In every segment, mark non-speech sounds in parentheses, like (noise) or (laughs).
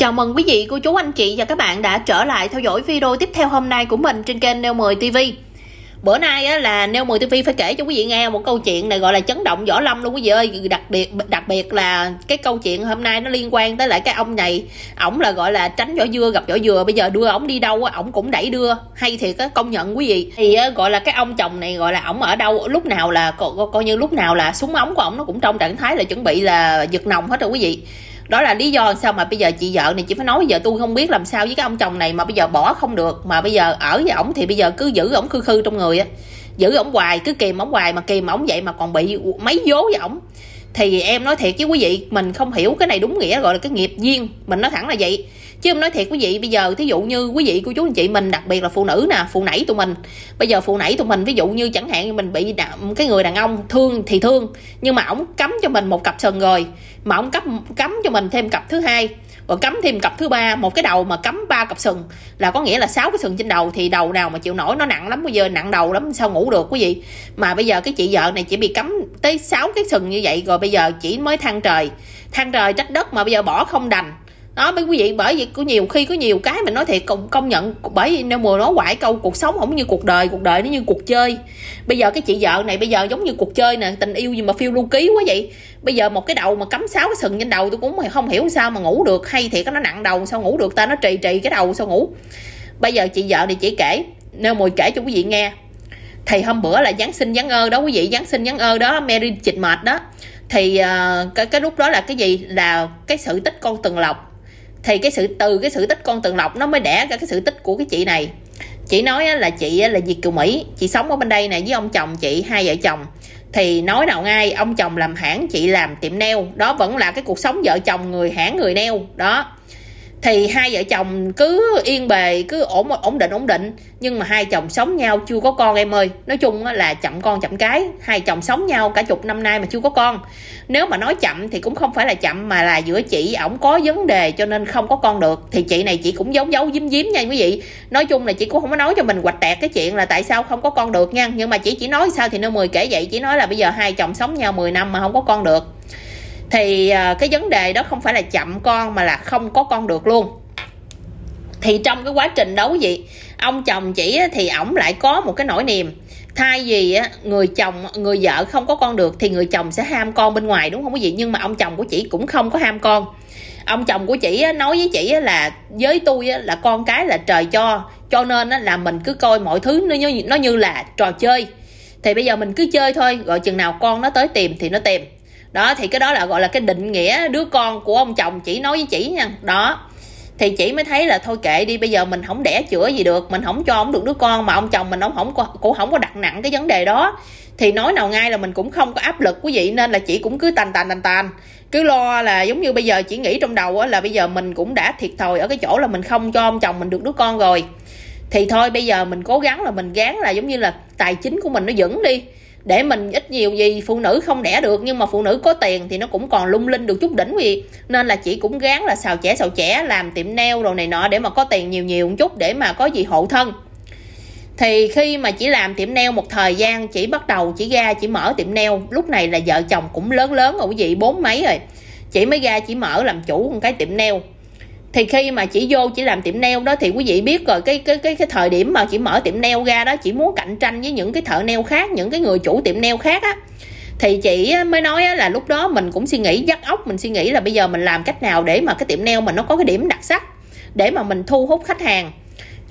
Chào mừng quý vị, cô chú, anh chị và các bạn đã trở lại theo dõi video tiếp theo hôm nay của mình trên kênh Neo 10 TV Bữa nay á, là Neo 10 TV phải kể cho quý vị nghe một câu chuyện này gọi là chấn động võ lâm luôn quý vị ơi Đặc biệt đặc biệt là cái câu chuyện hôm nay nó liên quan tới lại cái ông này Ổng là gọi là tránh vỏ dưa gặp vỏ dừa Bây giờ đưa ổng đi đâu á, ổng cũng đẩy đưa Hay thiệt á, công nhận quý vị Thì á, gọi là cái ông chồng này gọi là ổng ở đâu Lúc nào là co, co, coi như lúc nào là súng ống của ổng nó cũng trong trạng thái là chuẩn bị là giật nồng hết rồi quý vị đó là lý do sao mà bây giờ chị vợ này chị phải nói giờ tôi không biết làm sao với cái ông chồng này mà bây giờ bỏ không được mà bây giờ ở với ổng thì bây giờ cứ giữ ổng khư khư trong người á giữ ổng hoài cứ kìm ổng hoài mà kìm ổng vậy mà còn bị mấy vố với ổng thì em nói thiệt chứ quý vị mình không hiểu cái này đúng nghĩa gọi là cái nghiệp duyên mình nói thẳng là vậy chứ em nói thiệt quý vị bây giờ thí dụ như quý vị cô chú anh chị mình đặc biệt là phụ nữ nè phụ nãy tụi mình bây giờ phụ nãy tụi mình ví dụ như chẳng hạn mình bị cái người đàn ông thương thì thương nhưng mà ổng cấm cho mình một cặp sừng rồi mà ổng cấm cấm cho mình thêm cặp thứ hai rồi cấm thêm cặp thứ ba một cái đầu mà cấm ba cặp sừng là có nghĩa là sáu cái sừng trên đầu thì đầu nào mà chịu nổi nó nặng lắm bây giờ nặng đầu lắm sao ngủ được quý vị mà bây giờ cái chị vợ này chỉ bị cấm tới sáu cái sừng như vậy rồi bây giờ chỉ mới than trời than trời trách đất mà bây giờ bỏ không đành đó mấy quý vị bởi vì có nhiều khi có nhiều cái mình nói thiệt công công nhận bởi vì nên mùa nói quải câu cuộc sống không như cuộc đời cuộc đời nó như cuộc chơi bây giờ cái chị vợ này bây giờ giống như cuộc chơi nè tình yêu gì mà phiêu lưu ký quá vậy bây giờ một cái đầu mà cắm sáu cái sừng trên đầu tôi cũng không hiểu sao mà ngủ được hay thiệt nó nặng đầu sao ngủ được ta nó trì trì cái đầu sao ngủ bây giờ chị vợ này chỉ kể nên mùi kể cho quý vị nghe thì hôm bữa là giáng sinh giáng ơn đó quý vị giáng sinh giáng ơn đó mary chịch mệt đó thì uh, cái cái lúc đó là cái gì là cái sự tích con từng lộc thì cái sự từ cái sự tích con tường lộc nó mới đẻ ra cái sự tích của cái chị này chị nói là chị là việt kiều mỹ chị sống ở bên đây này với ông chồng chị hai vợ chồng thì nói nào ngay ông chồng làm hãng chị làm tiệm neo đó vẫn là cái cuộc sống vợ chồng người hãng người neo đó thì hai vợ chồng cứ yên bề cứ ổn ổn định ổn định nhưng mà hai chồng sống nhau chưa có con em ơi nói chung là chậm con chậm cái hai chồng sống nhau cả chục năm nay mà chưa có con nếu mà nói chậm thì cũng không phải là chậm mà là giữa chị ổng có vấn đề cho nên không có con được thì chị này chị cũng giống giấu giếm giếm nha quý vị nói chung là chị cũng không có nói cho mình hoạch tẹt cái chuyện là tại sao không có con được nha nhưng mà chị chỉ nói sao thì nơi mười kể vậy chỉ nói là bây giờ hai chồng sống nhau 10 năm mà không có con được thì à, cái vấn đề đó không phải là chậm con mà là không có con được luôn thì trong cái quá trình đấu gì ông chồng chỉ thì ổng lại có một cái nỗi niềm thay vì người chồng người vợ không có con được thì người chồng sẽ ham con bên ngoài đúng không quý vị nhưng mà ông chồng của chị cũng không có ham con ông chồng của chị nói với chị là với tôi là con cái là trời cho cho nên là mình cứ coi mọi thứ nó như, nó như là trò chơi thì bây giờ mình cứ chơi thôi gọi chừng nào con nó tới tìm thì nó tìm đó thì cái đó là gọi là cái định nghĩa đứa con của ông chồng chỉ nói với chị nha đó thì chị mới thấy là thôi kệ đi bây giờ mình không đẻ chữa gì được mình không cho ông được đứa con mà ông chồng mình ông không cũng không có đặt nặng cái vấn đề đó thì nói nào ngay là mình cũng không có áp lực quý vị nên là chị cũng cứ tành tành tành tành cứ lo là giống như bây giờ chị nghĩ trong đầu là bây giờ mình cũng đã thiệt thòi ở cái chỗ là mình không cho ông chồng mình được đứa con rồi thì thôi bây giờ mình cố gắng là mình gán là giống như là tài chính của mình nó vững đi để mình ít nhiều gì phụ nữ không đẻ được nhưng mà phụ nữ có tiền thì nó cũng còn lung linh được chút đỉnh vì nên là chị cũng gán là xào trẻ xào trẻ làm tiệm neo rồi này nọ để mà có tiền nhiều nhiều một chút để mà có gì hộ thân thì khi mà chị làm tiệm neo một thời gian chị bắt đầu chị ra chị mở tiệm neo lúc này là vợ chồng cũng lớn lớn rồi quý vị bốn mấy rồi chị mới ra chị mở làm chủ một cái tiệm neo thì khi mà chị vô chỉ làm tiệm neo đó thì quý vị biết rồi cái cái cái cái thời điểm mà chị mở tiệm neo ra đó chị muốn cạnh tranh với những cái thợ neo khác những cái người chủ tiệm neo khác á thì chị mới nói là lúc đó mình cũng suy nghĩ dắt ốc mình suy nghĩ là bây giờ mình làm cách nào để mà cái tiệm neo mình nó có cái điểm đặc sắc để mà mình thu hút khách hàng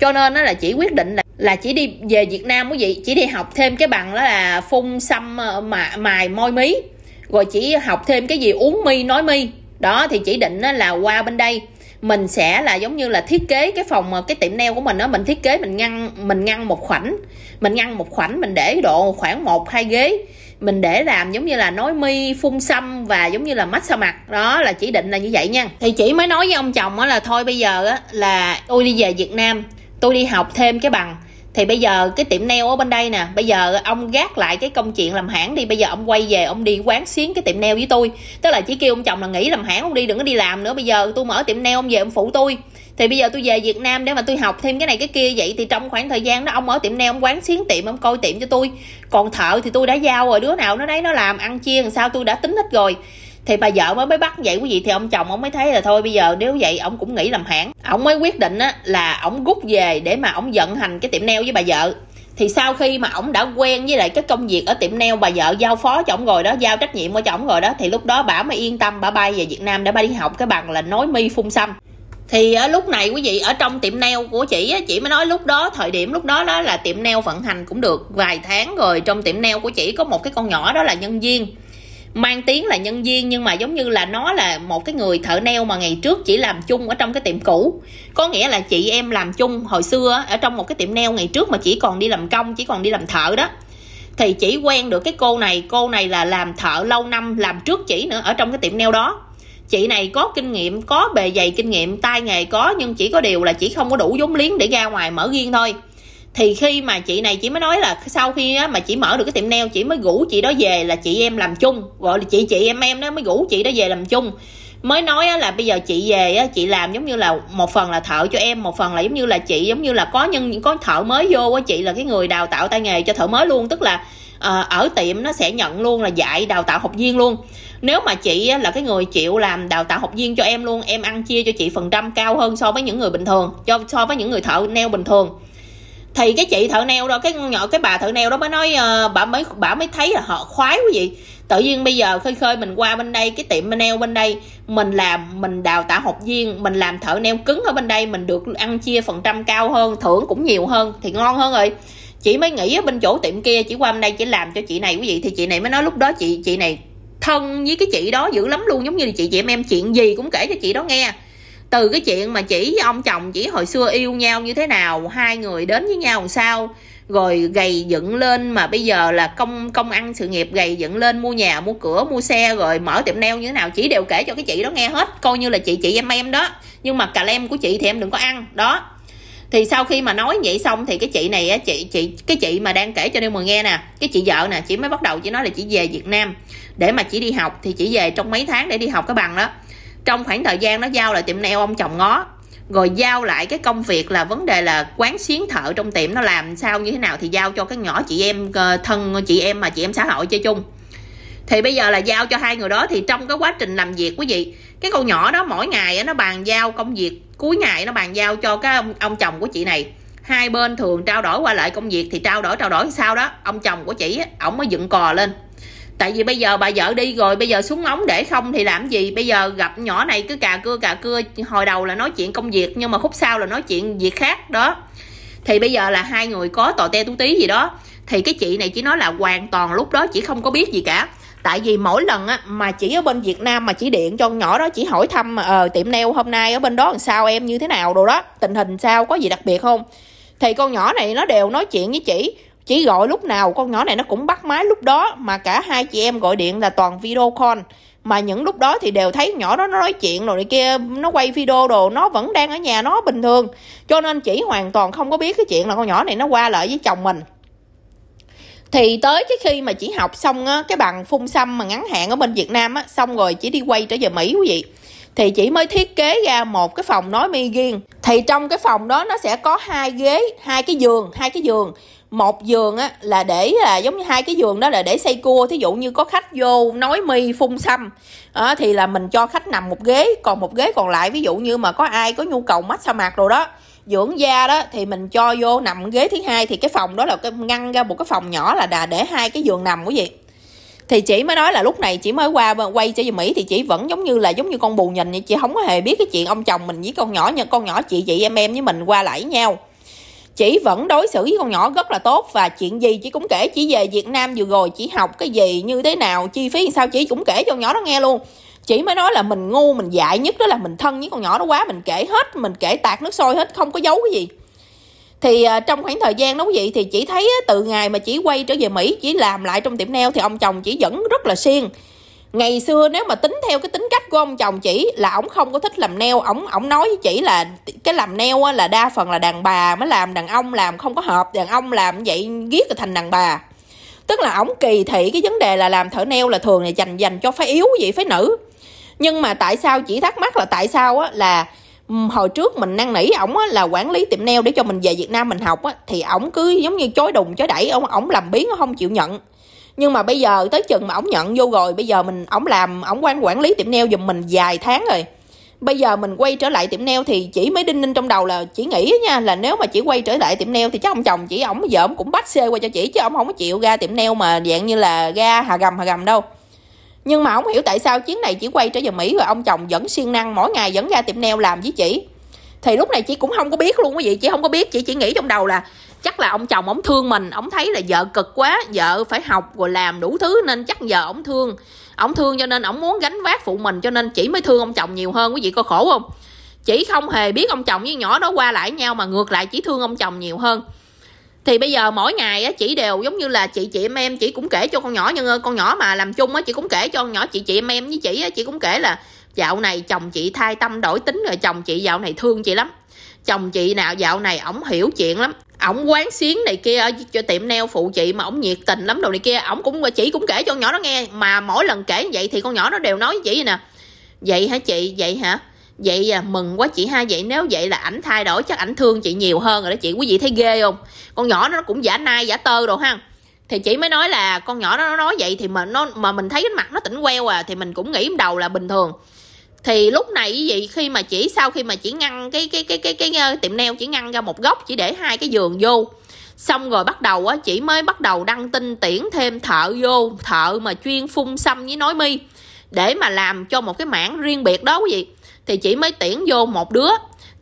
cho nên đó là chị quyết định là là chỉ đi về Việt Nam quý vị chỉ đi học thêm cái bằng đó là phun xăm ờ, mà mài môi mí rồi chỉ học thêm cái gì uống mi nói mi đó thì chỉ định là qua bên đây mình sẽ là giống như là thiết kế cái phòng cái tiệm nail của mình đó mình thiết kế mình ngăn mình ngăn một khoảnh mình ngăn một khoảnh mình để độ khoảng một hai ghế mình để làm giống như là nối mi phun xăm và giống như là mát xa mặt đó là chỉ định là như vậy nha thì chỉ mới nói với ông chồng á là thôi bây giờ á là tôi đi về việt nam tôi đi học thêm cái bằng thì bây giờ cái tiệm nail ở bên đây nè bây giờ ông gác lại cái công chuyện làm hãng đi bây giờ ông quay về ông đi quán xuyến cái tiệm nail với tôi tức là chỉ kêu ông chồng là nghỉ làm hãng ông đi đừng có đi làm nữa bây giờ tôi mở tiệm nail ông về ông phụ tôi thì bây giờ tôi về Việt Nam để mà tôi học thêm cái này cái kia vậy thì trong khoảng thời gian đó ông ở tiệm nail ông quán xuyến tiệm ông coi tiệm cho tôi còn thợ thì tôi đã giao rồi đứa nào nó đấy nó làm ăn chia làm sao tôi đã tính hết rồi thì bà vợ mới mới bắt vậy quý vị thì ông chồng ông mới thấy là thôi bây giờ nếu vậy ông cũng nghĩ làm hãng ông mới quyết định á, là ông rút về để mà ông vận hành cái tiệm neo với bà vợ thì sau khi mà ổng đã quen với lại cái công việc ở tiệm neo bà vợ giao phó cho ổng rồi đó giao trách nhiệm qua cho ổng rồi đó thì lúc đó bà mới yên tâm bà bay về việt nam để bà đi học cái bằng là nối mi phun xăm thì ở lúc này quý vị ở trong tiệm neo của chị á chị mới nói lúc đó thời điểm lúc đó đó là tiệm neo vận hành cũng được vài tháng rồi trong tiệm neo của chị có một cái con nhỏ đó là nhân viên mang tiếng là nhân viên nhưng mà giống như là nó là một cái người thợ neo mà ngày trước chỉ làm chung ở trong cái tiệm cũ có nghĩa là chị em làm chung hồi xưa ở trong một cái tiệm neo ngày trước mà chỉ còn đi làm công chỉ còn đi làm thợ đó thì chỉ quen được cái cô này cô này là làm thợ lâu năm làm trước chỉ nữa ở trong cái tiệm neo đó chị này có kinh nghiệm có bề dày kinh nghiệm tay nghề có nhưng chỉ có điều là chỉ không có đủ vốn liếng để ra ngoài mở riêng thôi thì khi mà chị này chị mới nói là sau khi á, mà chị mở được cái tiệm neo chị mới rủ chị đó về là chị em làm chung gọi là chị chị em em đó mới rủ chị đó về làm chung mới nói á, là bây giờ chị về á, chị làm giống như là một phần là thợ cho em một phần là giống như là chị giống như là có nhân có thợ mới vô á chị là cái người đào tạo tay nghề cho thợ mới luôn tức là à, ở tiệm nó sẽ nhận luôn là dạy đào tạo học viên luôn nếu mà chị á, là cái người chịu làm đào tạo học viên cho em luôn em ăn chia cho chị phần trăm cao hơn so với những người bình thường cho so với những người thợ neo bình thường thì cái chị thợ neo đó cái nhỏ cái bà thợ neo đó mới nói ờ, bà mới bà mới thấy là họ khoái quý vị tự nhiên bây giờ khơi khơi mình qua bên đây cái tiệm neo bên đây mình làm mình đào tạo học viên mình làm thợ neo cứng ở bên đây mình được ăn chia phần trăm cao hơn thưởng cũng nhiều hơn thì ngon hơn rồi chị mới nghĩ ở bên chỗ tiệm kia chỉ qua bên đây chỉ làm cho chị này quý vị thì chị này mới nói lúc đó chị chị này thân với cái chị đó dữ lắm luôn giống như chị chị em em chuyện gì cũng kể cho chị đó nghe từ cái chuyện mà chỉ ông chồng chỉ hồi xưa yêu nhau như thế nào hai người đến với nhau làm sao rồi gầy dựng lên mà bây giờ là công công ăn sự nghiệp gầy dựng lên mua nhà mua cửa mua xe rồi mở tiệm nail như thế nào chỉ đều kể cho cái chị đó nghe hết coi như là chị chị em em đó nhưng mà cà lem của chị thì em đừng có ăn đó thì sau khi mà nói vậy xong thì cái chị này á chị chị cái chị mà đang kể cho đêm mười nghe nè cái chị vợ nè chị mới bắt đầu chị nói là chị về việt nam để mà chị đi học thì chị về trong mấy tháng để đi học cái bằng đó trong khoảng thời gian nó giao lại tiệm nail ông chồng ngó rồi giao lại cái công việc là vấn đề là quán xuyến thợ trong tiệm nó làm sao như thế nào thì giao cho cái nhỏ chị em ờ, thân chị em mà chị em xã hội chơi chung thì bây giờ là giao cho hai người đó thì trong cái quá trình làm việc quý vị cái con nhỏ đó mỗi ngày nó bàn giao công việc cuối ngày nó bàn giao cho cái ông, ông chồng của chị này hai bên thường trao đổi qua lại công việc thì trao đổi trao đổi sao đó ông chồng của chị ổng mới dựng cò lên tại vì bây giờ bà vợ đi rồi bây giờ xuống ống để không thì làm gì bây giờ gặp nhỏ này cứ cà cưa cà cưa hồi đầu là nói chuyện công việc nhưng mà khúc sau là nói chuyện việc khác đó thì bây giờ là hai người có tò te tú tí gì đó thì cái chị này chỉ nói là hoàn toàn lúc đó chỉ không có biết gì cả tại vì mỗi lần á, mà chỉ ở bên việt nam mà chỉ điện cho con nhỏ đó chỉ hỏi thăm ờ, tiệm nail hôm nay ở bên đó làm sao em như thế nào đồ đó tình hình sao có gì đặc biệt không thì con nhỏ này nó đều nói chuyện với chị chỉ gọi lúc nào con nhỏ này nó cũng bắt máy lúc đó mà cả hai chị em gọi điện là toàn video call mà những lúc đó thì đều thấy nhỏ đó nó nói chuyện rồi này kia nó quay video đồ nó vẫn đang ở nhà nó bình thường cho nên chỉ hoàn toàn không có biết cái chuyện là con nhỏ này nó qua lại với chồng mình thì tới cái khi mà chỉ học xong á, cái bằng phun xăm mà ngắn hạn ở bên Việt Nam á, xong rồi chỉ đi quay trở về Mỹ quý vị thì chỉ mới thiết kế ra một cái phòng nói mi riêng thì trong cái phòng đó nó sẽ có hai ghế hai cái giường hai cái giường một giường á là để là giống như hai cái giường đó là để xây cua thí dụ như có khách vô nói mi phun xăm à, thì là mình cho khách nằm một ghế còn một ghế còn lại ví dụ như mà có ai có nhu cầu mắt massage mạc rồi đó dưỡng da đó thì mình cho vô nằm ghế thứ hai thì cái phòng đó là cái ngăn ra một cái phòng nhỏ là đà để hai cái giường nằm quý vị thì chị mới nói là lúc này chị mới qua quay trở về mỹ thì chị vẫn giống như là giống như con bù nhìn vậy chị không có hề biết cái chuyện ông chồng mình với con nhỏ nha con nhỏ chị chị em em với mình qua lại với nhau chị vẫn đối xử với con nhỏ rất là tốt và chuyện gì chị cũng kể chỉ về việt nam vừa rồi chị học cái gì như thế nào chi phí sao chị cũng kể cho con nhỏ nó nghe luôn chị mới nói là mình ngu mình dại nhất đó là mình thân với con nhỏ nó quá mình kể hết mình kể tạt nước sôi hết không có giấu cái gì thì à, trong khoảng thời gian đó quý vị thì chỉ thấy từ ngày mà chỉ quay trở về Mỹ chỉ làm lại trong tiệm nail thì ông chồng chỉ vẫn rất là siêng ngày xưa nếu mà tính theo cái tính cách của ông chồng chỉ là ổng không có thích làm neo ổng ổng nói với chỉ là cái làm neo là đa phần là đàn bà mới làm đàn ông làm không có hợp đàn ông làm vậy ghét là thành đàn bà tức là ổng kỳ thị cái vấn đề là làm thợ neo là thường là dành dành cho phái yếu vậy phái nữ nhưng mà tại sao chỉ thắc mắc là tại sao á là hồi trước mình năn nỉ ổng là quản lý tiệm neo để cho mình về Việt Nam mình học á, thì ổng cứ giống như chối đùng chối đẩy ổng ổng làm biến không chịu nhận nhưng mà bây giờ tới chừng mà ổng nhận vô rồi bây giờ mình ổng làm ổng quan quản lý tiệm neo giùm mình vài tháng rồi bây giờ mình quay trở lại tiệm neo thì chỉ mới đinh ninh trong đầu là chỉ nghĩ nha là nếu mà chỉ quay trở lại tiệm neo thì chắc ông chồng chỉ ổng vợ ổng cũng bắt xe qua cho chỉ chứ ổng không có chịu ra tiệm neo mà dạng như là ra hà gầm hà gầm đâu nhưng mà không hiểu tại sao chiến này chỉ quay trở về Mỹ rồi ông chồng vẫn siêng năng mỗi ngày vẫn ra tiệm neo làm với chị. Thì lúc này chị cũng không có biết luôn quý vị, chị không có biết, chị chỉ nghĩ trong đầu là chắc là ông chồng ông thương mình, ông thấy là vợ cực quá, vợ phải học rồi làm đủ thứ nên chắc giờ ông thương. Ông thương cho nên ông muốn gánh vác phụ mình cho nên chỉ mới thương ông chồng nhiều hơn quý vị có khổ không? Chỉ không hề biết ông chồng với nhỏ đó qua lại nhau mà ngược lại chỉ thương ông chồng nhiều hơn thì bây giờ mỗi ngày á chị đều giống như là chị chị em em chị cũng kể cho con nhỏ nhưng con nhỏ mà làm chung á chị cũng kể cho con nhỏ chị chị em em với chị á chị cũng kể là dạo này chồng chị thay tâm đổi tính rồi chồng chị dạo này thương chị lắm chồng chị nào dạo này ổng hiểu chuyện lắm ổng quán xuyến này kia ở cho tiệm neo phụ chị mà ổng nhiệt tình lắm đồ này kia ổng cũng chị cũng kể cho con nhỏ nó nghe mà mỗi lần kể như vậy thì con nhỏ nó đều nói với chị nè vậy hả chị vậy hả vậy à mừng quá chị ha vậy nếu vậy là ảnh thay đổi chắc ảnh thương chị nhiều hơn rồi đó chị quý vị thấy ghê không con nhỏ nó cũng giả nai giả tơ rồi ha thì chị mới nói là con nhỏ nó nói vậy thì mà nó mà mình thấy cái mặt nó tỉnh queo à thì mình cũng nghĩ đầu là bình thường thì lúc này cái gì khi mà chỉ sau khi mà chỉ ngăn cái cái cái cái cái, cái tiệm neo chỉ ngăn ra một góc chỉ để hai cái giường vô xong rồi bắt đầu á chỉ mới bắt đầu đăng tin tuyển thêm thợ vô thợ mà chuyên phun xăm với nói mi để mà làm cho một cái mảng riêng biệt đó quý vị thì chị mới tuyển vô một đứa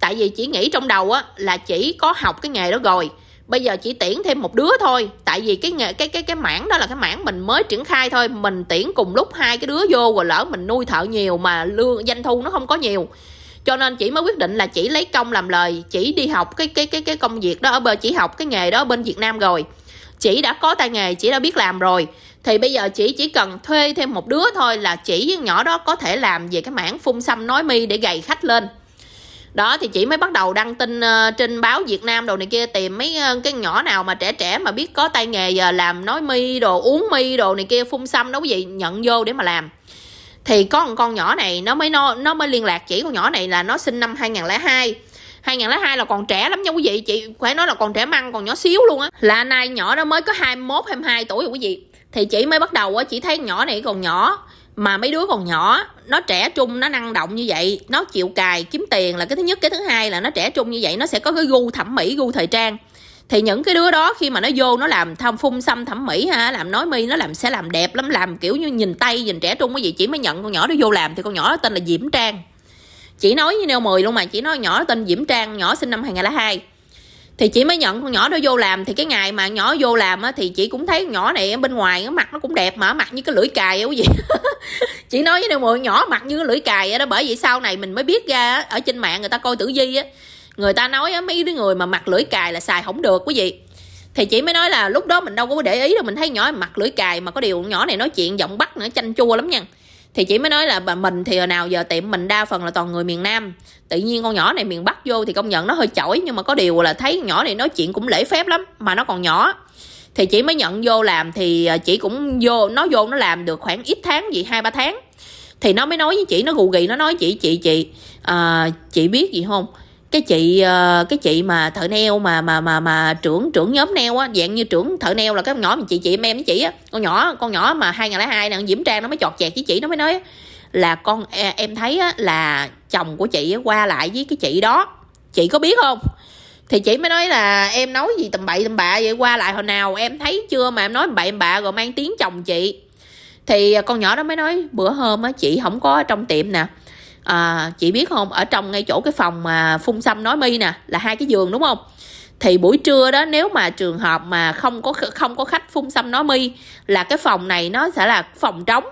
tại vì chị nghĩ trong đầu á là chỉ có học cái nghề đó rồi bây giờ chỉ tuyển thêm một đứa thôi tại vì cái nghề cái cái cái mảng đó là cái mảng mình mới triển khai thôi mình tuyển cùng lúc hai cái đứa vô rồi lỡ mình nuôi thợ nhiều mà lương doanh thu nó không có nhiều cho nên chị mới quyết định là chỉ lấy công làm lời chỉ đi học cái cái cái cái công việc đó ở bên chỉ học cái nghề đó ở bên Việt Nam rồi chị đã có tay nghề chị đã biết làm rồi thì bây giờ chị chỉ cần thuê thêm một đứa thôi là chỉ với nhỏ đó có thể làm về cái mảng phun xăm nói mi để gầy khách lên đó thì chị mới bắt đầu đăng tin ờ, trên báo Việt Nam đồ này kia tìm mấy ờ, cái nhỏ nào mà trẻ trẻ mà biết có tay nghề giờ làm nói mi đồ uống mi đồ này kia phun xăm đó quý nhận vô để mà làm thì có một con nhỏ này nó mới nó, nó mới liên lạc chỉ con nhỏ này là nó sinh năm 2002 2002 là còn trẻ lắm nha quý vị chị phải nói là còn trẻ măng còn nhỏ xíu luôn á là nay nhỏ đó mới có 21 22 tuổi rồi quý vị thì chị mới bắt đầu á chị thấy nhỏ này còn nhỏ mà mấy đứa còn nhỏ nó trẻ trung nó năng động như vậy nó chịu cài kiếm tiền là cái thứ nhất cái thứ hai là nó trẻ trung như vậy nó sẽ có cái gu thẩm mỹ gu thời trang thì những cái đứa đó khi mà nó vô nó làm thâm phun xăm thẩm mỹ ha làm nói mi nó làm sẽ làm đẹp lắm làm kiểu như nhìn tay nhìn trẻ trung cái gì chỉ mới nhận con nhỏ đó vô làm thì con nhỏ nó tên là diễm trang chỉ nói với neo mười luôn mà chỉ nói nhỏ tên diễm trang nhỏ sinh năm 2002 thì chị mới nhận con nhỏ đó vô làm thì cái ngày mà nhỏ vô làm á, thì chị cũng thấy nhỏ này bên ngoài á, mặt nó cũng đẹp mà mặt như cái lưỡi cài á quý gì (laughs) chị nói với mọi người nhỏ mặt như cái lưỡi cài á đó bởi vì sau này mình mới biết ra ở trên mạng người ta coi tử vi á người ta nói á, mấy đứa người mà mặt lưỡi cài là xài không được quý vị thì chị mới nói là lúc đó mình đâu có để ý đâu mình thấy nhỏ mặt lưỡi cài mà có điều nhỏ này nói chuyện giọng bắt nữa chanh chua lắm nha thì chị mới nói là mình thì hồi nào giờ tiệm mình đa phần là toàn người miền nam tự nhiên con nhỏ này miền bắc vô thì công nhận nó hơi chổi nhưng mà có điều là thấy nhỏ này nói chuyện cũng lễ phép lắm mà nó còn nhỏ thì chị mới nhận vô làm thì à, chị cũng vô nó vô nó làm được khoảng ít tháng gì hai ba tháng thì nó mới nói với chị nó gù gì nó nói chị chị chị à, chị biết gì không cái chị ờ, cái chị mà thợ neo mà mà mà mà trưởng trưởng nhóm neo á dạng như trưởng thợ neo là cái nhỏ mà chị chị em em với chị á con nhỏ con nhỏ mà hai ngày lẻ hai nè diễm trang nó mới chọt chẹt với chị nó mới nói là con e, em thấy á, là chồng của chị qua lại với cái chị đó chị có biết không thì chị mới nói là em nói gì tầm bậy tầm bạ vậy qua lại hồi nào em thấy chưa mà em nói bậy bạ rồi mang tiếng chồng chị thì con nhỏ đó mới nói bữa hôm á chị không có ở trong tiệm nè à, chị biết không ở trong ngay chỗ cái phòng mà phun xăm nói mi nè là hai cái giường đúng không thì buổi trưa đó nếu mà trường hợp mà không có không có khách phun xăm nói mi là cái phòng này nó sẽ là phòng trống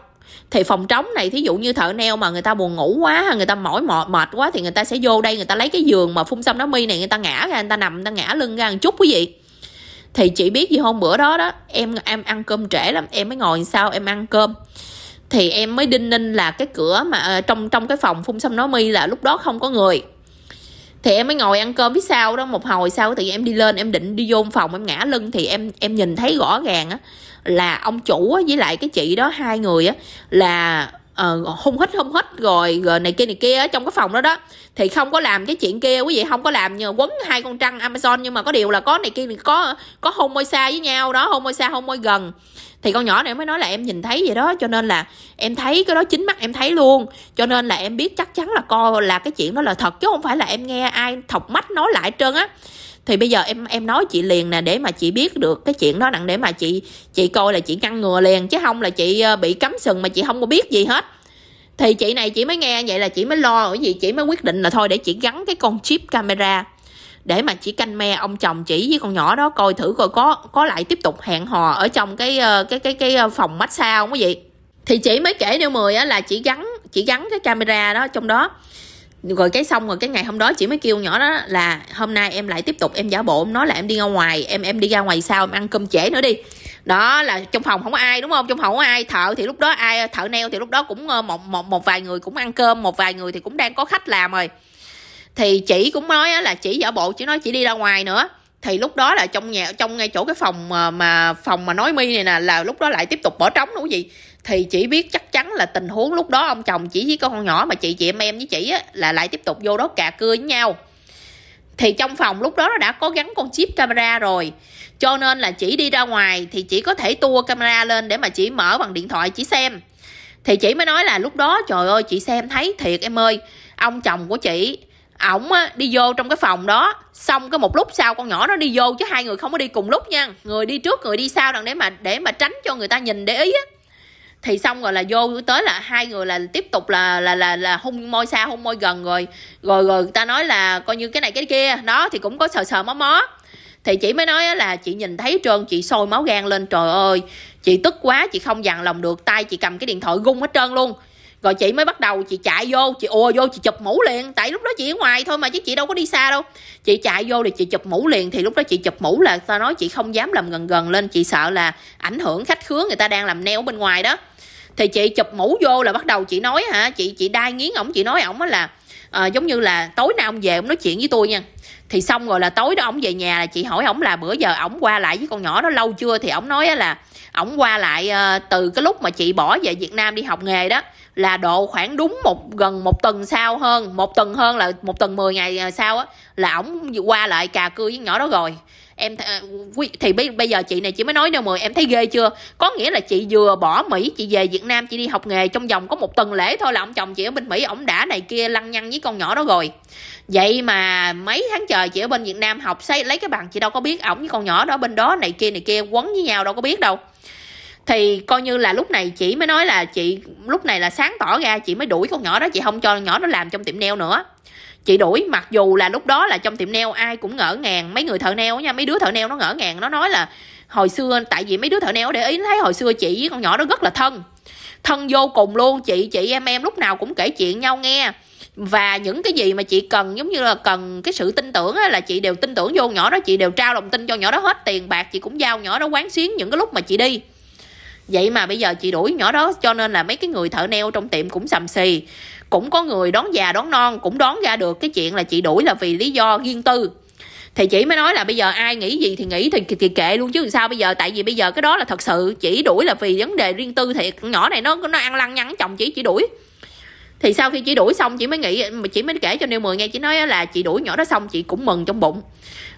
thì phòng trống này thí dụ như thợ neo mà người ta buồn ngủ quá người ta mỏi mệt mệt quá thì người ta sẽ vô đây người ta lấy cái giường mà phun xăm nói mi này người ta ngã ra người ta nằm người ta ngã lưng ra một chút quý vị thì chị biết gì hôm bữa đó đó em em ăn cơm trễ lắm em mới ngồi sao em ăn cơm thì em mới đinh ninh là cái cửa mà ờ, trong trong cái phòng phun xăm nó mi là lúc đó không có người thì em mới ngồi ăn cơm phía sau đó một hồi sau thì em đi lên em định đi vô phòng em ngã lưng thì em em nhìn thấy rõ ràng á là ông chủ á, với lại cái chị đó hai người á là uh, hung hít hung hít rồi rồi này kia này kia ở trong cái phòng đó đó thì không có làm cái chuyện kia quý vị không có làm nhờ quấn hai con trăng amazon nhưng mà có điều là có này kia có có hôn môi xa với nhau đó hôn môi xa hôn môi gần thì con nhỏ này mới nói là em nhìn thấy vậy đó cho nên là em thấy cái đó chính mắt em thấy luôn cho nên là em biết chắc chắn là co là cái chuyện đó là thật chứ không phải là em nghe ai thọc mắt nói lại trơn á thì bây giờ em em nói chị liền nè để mà chị biết được cái chuyện đó nặng để mà chị chị coi là chị ngăn ngừa liền chứ không là chị ờ, bị cấm sừng mà chị không có biết gì hết thì chị này chị mới nghe vậy là chị mới lo bởi vì chị mới quyết định là thôi để chị gắn cái con chip camera để mà chỉ canh me ông chồng chỉ với con nhỏ đó coi thử coi có có lại tiếp tục hẹn hò ở trong cái ờ, cái cái cái ờ, phòng massage không quý vị thì chị mới kể điều mười á là chị gắn chị gắn cái camera đó trong đó rồi cái xong rồi cái ngày hôm đó chị mới kêu nhỏ đó là hôm nay em lại tiếp tục em giả bộ em nói là em đi ra ngoài em em đi ra ngoài sao em ăn cơm trễ nữa đi đó là trong phòng không có ai đúng không trong phòng không có ai thợ thì lúc đó ai thợ neo thì lúc đó cũng ờ, một một một vài người cũng ăn cơm một vài người thì cũng đang có khách làm rồi thì chị cũng nói là chị giả bộ chị nói chị đi ra ngoài nữa thì lúc đó là trong nhà trong ngay chỗ cái phòng mà, mà phòng mà nói mi này nè là lúc đó lại tiếp tục bỏ trống đúng quý thì chỉ biết chắc chắn là tình huống lúc đó ông chồng chỉ với con nhỏ mà chị chị em em với chị á, là lại tiếp tục vô đó cà cưa với nhau thì trong phòng lúc đó nó đã có gắn con chip camera rồi cho nên là chỉ đi ra ngoài thì chỉ có thể tua camera lên để mà chỉ mở bằng điện thoại chỉ xem thì chị mới nói là lúc đó trời ơi chị xem thấy thiệt em ơi ông chồng của chị ổng á đi vô trong cái phòng đó xong cái một lúc sau con nhỏ nó đi vô chứ hai người không có đi cùng lúc nha người đi trước người đi sau đằng để mà để mà tránh cho người ta nhìn để ý á thì xong rồi là vô tới là hai người là tiếp tục là là là là hôn môi xa hôn môi gần rồi rồi rồi người ta nói là coi như cái này cái kia đó thì cũng có sờ sờ mó mó thì chị mới nói là chị nhìn thấy trơn chị sôi máu gan lên trời ơi chị tức quá chị không dằn lòng được tay chị cầm cái điện thoại gung hết trơn luôn rồi chị mới bắt đầu chị chạy vô chị ùa vô chị chụp mũ liền tại lúc đó chị ở ngoài thôi mà chứ chị đâu có đi xa đâu chị chạy vô thì chị chụp mũ liền thì lúc đó chị chụp mũ là ta nói chị không dám làm gần gần lên chị sợ là ảnh hưởng khách khứa người ta đang làm neo bên ngoài đó thì chị chụp mũ vô là bắt đầu chị nói hả chị chị đai nghiến ổng chị nói ổng á là à, giống như là tối nay ông về ông nói chuyện với tôi nha thì xong rồi là tối đó ổng về nhà là chị hỏi ổng là bữa giờ ổng qua lại với con nhỏ đó lâu chưa thì ổng nói là ổng qua lại ờ, từ cái lúc mà chị bỏ về Việt Nam đi học nghề đó là độ khoảng đúng một gần một tuần sau hơn một tuần hơn là một tuần 10 ngày ờ, sau á là ổng qua lại cà cưa với nhỏ đó rồi em th- à, thì bây, bây giờ chị này chị mới nói đâu mười em thấy ghê chưa có nghĩa là chị vừa bỏ mỹ chị về việt nam chị đi học nghề trong vòng có một tuần lễ thôi là ông chồng chị ở bên mỹ ổng đã này kia lăng nhăng với con nhỏ đó rồi vậy mà mấy tháng trời chị ở bên việt nam học xây lấy cái bằng chị đâu có biết ổng với con nhỏ đó bên đó này kia này kia quấn với nhau đâu có biết đâu thì coi như là lúc này chị mới nói là chị lúc này là sáng tỏ ra chị mới đuổi con nhỏ đó chị không cho con nhỏ nó làm trong tiệm nail nữa chị đuổi mặc dù là lúc đó là trong tiệm neo ai cũng ngỡ ngàng mấy người thợ neo nha mấy đứa thợ neo nó ngỡ ngàng nó nói là hồi xưa tại vì mấy đứa thợ neo để ý thấy hồi xưa chị với con nhỏ đó rất là thân thân vô cùng luôn chị chị em em lúc nào cũng kể chuyện nhau nghe và những cái gì mà chị cần giống như là cần cái sự tin tưởng á, là chị đều tin tưởng vô nhỏ đó chị đều trao lòng tin cho nhỏ đó hết tiền bạc chị cũng giao nhỏ đó quán xuyến những cái lúc mà chị đi vậy mà bây giờ chị đuổi nhỏ đó cho nên là mấy cái người thợ neo trong tiệm cũng sầm xì cũng có người đón già đón non cũng đón ra được cái chuyện là chị đuổi là vì lý do riêng tư thì chị mới nói là bây giờ ai nghĩ gì thì nghĩ thì, thì kệ luôn chứ sao bây giờ tại vì bây giờ cái đó là thật sự chỉ đuổi là vì vấn đề riêng tư thì nhỏ này nó nó ăn lăng nhắn chồng chị chỉ đuổi thì sau khi chị đuổi xong chị mới nghĩ chị mới kể cho nêu mười nghe chị nói là chị đuổi nhỏ đó xong chị cũng mừng trong bụng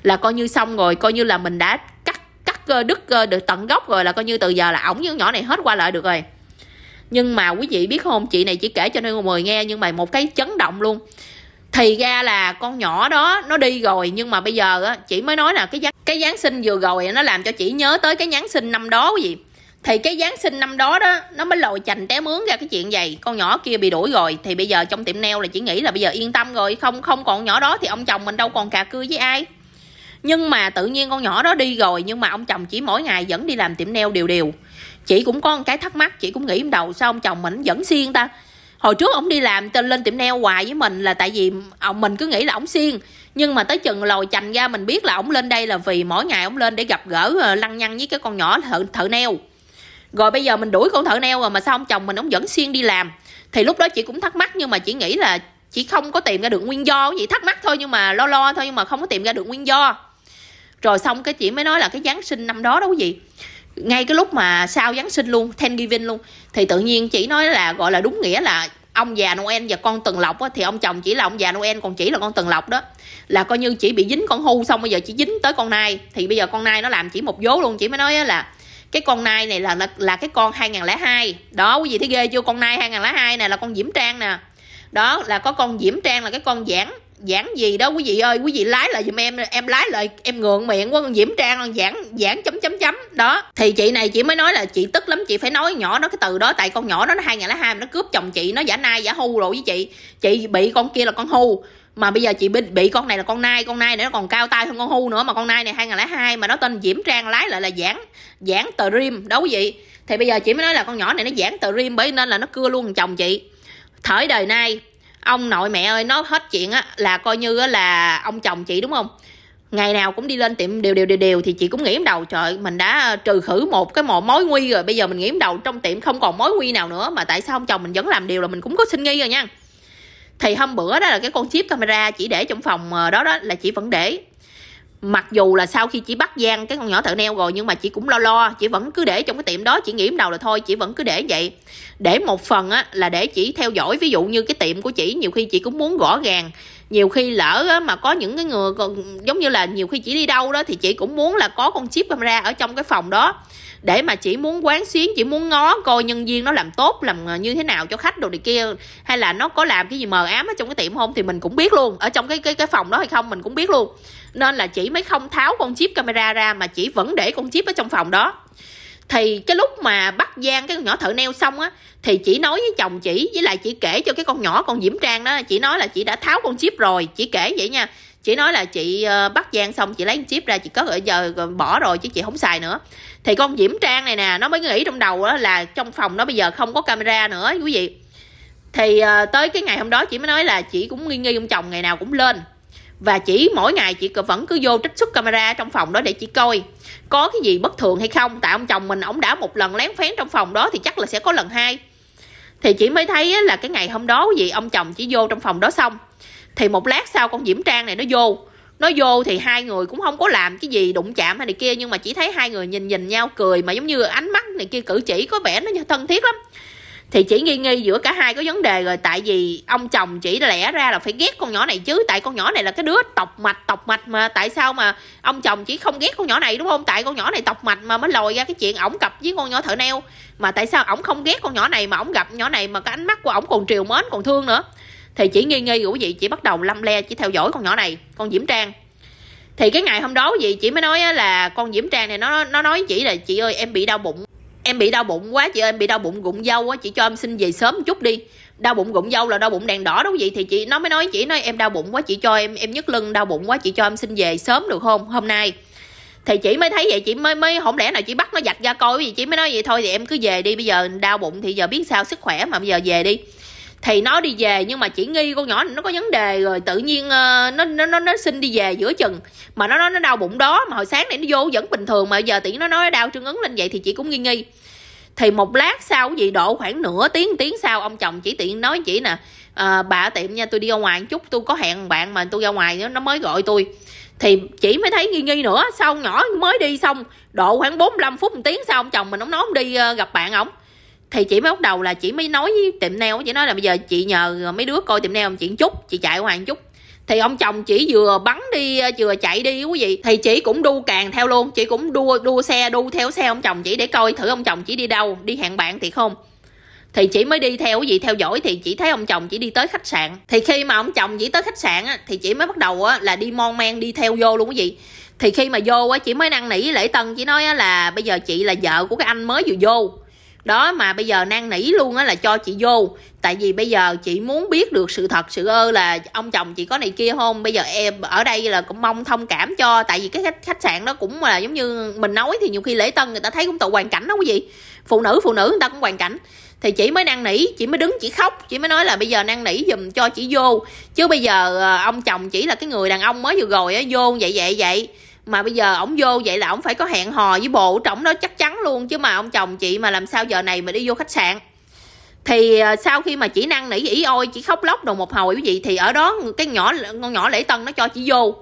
là coi như xong rồi coi như là mình đã cắt cắt ờ, đứt ờ, được tận gốc rồi là coi như từ giờ là ổng với nhỏ này hết qua lại được rồi nhưng mà quý vị biết không chị này chỉ kể cho nên mười nghe nhưng mà một cái chấn động luôn thì ra là con nhỏ đó nó đi rồi nhưng mà bây giờ á chị mới nói là cái Giáng, cái Giáng sinh vừa rồi nó làm cho chị nhớ tới cái Giáng sinh năm đó quý vị thì cái Giáng sinh năm đó đó nó mới lồi chành té mướn ra cái chuyện vậy con nhỏ kia bị đuổi rồi thì bây giờ trong tiệm neo là chỉ nghĩ là bây giờ yên tâm rồi không không còn nhỏ đó thì ông chồng mình đâu còn cà cưa với ai nhưng mà tự nhiên con nhỏ đó đi rồi nhưng mà ông chồng chỉ mỗi ngày vẫn đi làm tiệm nail đều đều chị cũng có một cái thắc mắc chị cũng nghĩ đầu sao ông chồng mình vẫn xiên ta hồi trước ông đi làm tên lên tiệm neo hoài với mình là tại vì ông mình cứ nghĩ là ông xiên nhưng mà tới chừng lòi chành ra mình biết là ông lên đây là vì mỗi ngày ông lên để gặp gỡ ờ, lăng nhăng với cái con nhỏ thợ thợ nail rồi bây giờ mình đuổi con thợ neo rồi mà sao ông chồng mình ông vẫn xuyên đi làm thì lúc đó chị cũng thắc mắc nhưng mà chị nghĩ là chị không có tìm ra được nguyên do gì thắc mắc thôi nhưng mà lo lo thôi nhưng mà không có tìm ra được nguyên do rồi xong cái chị mới nói là cái giáng sinh năm đó đó quý vị ngay cái lúc mà sao Giáng sinh luôn Thanksgiving luôn thì tự nhiên chỉ nói là gọi là đúng nghĩa là ông già Noel và con Tần Lộc á, thì ông chồng chỉ là ông già Noel còn chỉ là con Tần Lộc đó là coi như chỉ bị dính con hưu xong bây giờ chỉ dính tới con nai thì bây giờ con nai nó làm chỉ một vố luôn chỉ mới nói là cái con nai này là là, là cái con 2002 đó quý vị thấy ghê chưa con nai 2002 này là con Diễm Trang nè đó là có con Diễm Trang là cái con giảng giảng gì đó quý vị ơi quý vị lái lại giùm em em lái lại em ngượng miệng quá con diễm trang giảng giảng chấm chấm chấm đó thì chị này chị mới nói là chị tức lắm chị phải nói nhỏ nó cái từ đó tại con nhỏ đó nó hai ngày lá hai nó cướp chồng chị nó giả nai giả hu rồi với chị chị bị con kia là con hu mà bây giờ chị bị, bị con này là con nai con nai nữa nó còn cao tay hơn con hu nữa mà con nai này hai ngày lẻ hai mà nó tên diễm trang lái lại là giảng giảng tờ rim đó quý vị thì bây giờ chị mới nói là con nhỏ này nó giảng tờ rim bởi nên là nó cưa luôn chồng chị thời đời nay ông nội mẹ ơi nói hết chuyện á là coi như á là ông chồng chị đúng không ngày nào cũng đi lên tiệm đều đều đều đều thì chị cũng nghĩ đầu trời mình đã à, trừ khử một cái một mối nguy rồi bây giờ mình nghĩ đầu trong tiệm không còn mối nguy nào nữa mà tại sao ông chồng mình vẫn làm điều là mình cũng có sinh nghi rồi nha thì hôm bữa đó là cái con chip camera chỉ để trong phòng ờ, đó đó là chị vẫn để mặc dù là sau khi chị bắt giang cái con nhỏ thợ neo rồi nhưng mà chị cũng lo lo chị vẫn cứ để trong cái tiệm đó chị nghĩ đầu là thôi chị vẫn cứ để vậy để một phần á là để chị theo dõi ví dụ như cái tiệm của chị nhiều khi chị cũng muốn gõ gàng nhiều khi lỡ á, mà có những cái người còn giống như là nhiều khi chỉ đi đâu đó thì chị cũng muốn là có con chip camera ở trong cái phòng đó để mà chỉ muốn quán xuyến chỉ muốn ngó coi nhân viên nó làm tốt làm ờ, như thế nào cho khách đồ này kia hay là nó có làm cái gì mờ ám ở trong cái tiệm không thì mình cũng biết luôn ở trong cái cái cái phòng đó hay không mình cũng biết luôn nên là chỉ mới không tháo con chip camera ra mà chỉ vẫn để con chip ở trong phòng đó thì cái lúc mà bắt giang cái con nhỏ thợ neo xong á thì chỉ nói với chồng chỉ với lại chỉ kể cho cái con nhỏ con diễm trang đó chỉ nói là chị đã tháo con chip rồi chỉ kể vậy nha chỉ nói là chị ờ, bắt giang xong chị lấy con chip ra chị có ở giờ bỏ rồi chứ chị không xài nữa thì con diễm trang này nè nó mới nghĩ trong đầu á là trong phòng nó bây giờ không có camera nữa quý vị thì ờ, tới cái ngày hôm đó chị mới nói là chị cũng nghi nghi ông chồng ngày nào cũng lên và chỉ mỗi ngày chị vẫn cứ vô trích xuất camera trong phòng đó để chị coi có cái gì bất thường hay không tại ông chồng mình ổng đã một lần lén phén trong phòng đó thì chắc là sẽ có lần hai thì chị mới thấy là cái ngày hôm đó gì ông chồng chỉ vô trong phòng đó xong thì một lát sau con diễm trang này nó vô nó vô thì hai người cũng không có làm cái gì đụng chạm hay này kia nhưng mà chỉ thấy hai người nhìn nhìn nhau cười mà giống như ánh mắt này kia cử chỉ có vẻ nó như thân thiết lắm thì chỉ nghi nghi giữa cả hai có vấn đề rồi tại vì ông chồng chỉ lẽ ra là phải ghét con nhỏ này chứ tại con nhỏ này là cái đứa tộc mạch tộc mạch mà tại sao mà ông chồng chỉ không ghét con nhỏ này đúng không tại con nhỏ này tộc mạch mà mới lòi ra cái chuyện ổng cặp với con nhỏ thợ neo mà tại sao ổng không ghét con nhỏ này mà ổng gặp nhỏ này mà cái ánh mắt của ổng còn triều mến còn thương nữa thì chỉ nghi nghi của vậy chỉ bắt đầu lăm le chỉ theo dõi con nhỏ này con diễm trang thì cái ngày hôm đó quý chị mới nói là con diễm trang này nó nó nói chỉ là chị ơi em bị đau bụng em bị đau bụng quá chị ơi em bị đau bụng gụng dâu á chị cho em xin về sớm một chút đi đau bụng gụng dâu là đau bụng đèn đỏ đúng gì thì chị nó mới nói chị nói em đau bụng quá chị cho em em nhức lưng đau bụng quá chị cho em xin về sớm được không hôm nay thì chị mới thấy vậy chị mới mới không lẽ nào chị bắt nó giặt ra coi gì chị mới nói vậy thôi thì em cứ về đi bây giờ đau bụng thì giờ biết sao sức khỏe mà bây giờ về đi thì nó đi về nhưng mà chỉ nghi con nhỏ này nó có vấn đề rồi tự nhiên uh, nó nó nó nó xin đi về giữa chừng mà nó nó nó đau bụng đó mà hồi sáng này nó vô vẫn bình thường mà giờ tỷ nó nói đau trương ứng lên vậy thì chị cũng nghi nghi thì một lát sau gì độ khoảng nửa tiếng tiếng sau ông chồng chỉ tiện nói chỉ nè à, bà tiệm nha tôi đi ra ngoài một chút tôi có hẹn bạn mà tôi ra ngoài nữa nó mới gọi tôi thì chỉ mới thấy nghi nghi nữa sau nhỏ mới đi xong độ khoảng 45 phút một tiếng sau ông chồng mình ông nói ông đi ờ, gặp bạn ổng thì chị mới bắt đầu là chị mới nói với tiệm nail chị nói là bây giờ chị nhờ mấy đứa coi tiệm nail chị chút chị chạy qua một chút thì ông chồng chỉ vừa bắn đi vừa chạy đi quý vị thì chị cũng đu càng theo luôn chị cũng đua đua xe đu theo xe ông chồng chỉ để coi thử ông chồng chỉ đi đâu đi hẹn bạn thì không thì chị mới đi theo cái gì theo dõi thì chị thấy ông chồng chỉ đi tới khách sạn thì khi mà ông chồng chỉ tới khách sạn á, thì chị mới bắt đầu á, là đi mon men đi theo vô luôn quý vị thì khi mà vô á chị mới năn nỉ lễ tân chị nói á, là bây giờ chị là vợ của cái anh mới vừa vô đó mà bây giờ năn nỉ luôn á là cho chị vô tại vì bây giờ chị muốn biết được sự thật sự ơ là ông chồng chị có này kia không bây giờ em ở đây là cũng mong thông cảm cho tại vì cái khách, khách sạn đó cũng là giống như mình nói thì nhiều khi lễ tân người ta thấy cũng tội hoàn cảnh đó quý vị phụ nữ phụ nữ người ta cũng hoàn cảnh thì chị mới năn nỉ chị mới đứng chị khóc chị mới nói là bây giờ năn nỉ giùm cho chị vô chứ bây giờ ờ, ông chồng chỉ là cái người đàn ông mới vừa rồi á vô vậy vậy vậy mà bây giờ ổng vô vậy là ổng phải có hẹn hò với bộ trọng đó chắc chắn luôn chứ mà ông chồng chị mà làm sao giờ này mà đi vô khách sạn thì ờ, sau khi mà chị năng nỉ ỉ ôi chị khóc lóc đồ một hồi quý vị thì ở đó cái nhỏ con nhỏ lễ tân nó cho chị vô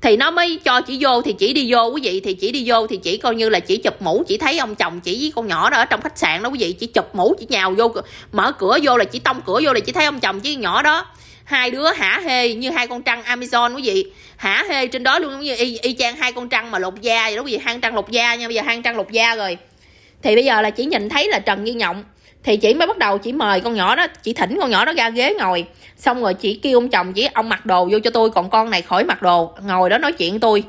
thì nó mới cho chị vô thì chị đi vô quý vị thì chị đi vô thì chị coi như là chỉ chụp mũ chỉ thấy ông chồng chỉ với con nhỏ đó ở trong khách sạn đó quý vị chỉ chụp mũ chỉ nhào vô mở cửa vô là chỉ tông cửa vô là chỉ thấy ông chồng với con nhỏ đó hai đứa hả hê như hai con trăng amazon quý vị hả hê trên đó luôn giống như y, y chang hai con trăng mà lột da vậy đó quý vị hai trăng lột da nha bây giờ hai trăng lột da rồi thì bây giờ là chỉ nhìn thấy là trần như nhộng thì chị mới bắt đầu chỉ mời con nhỏ đó chị thỉnh con nhỏ đó ra ghế ngồi xong rồi chị kêu ông chồng chỉ ông mặc đồ vô cho tôi còn con này khỏi mặc đồ ngồi đó nói chuyện tôi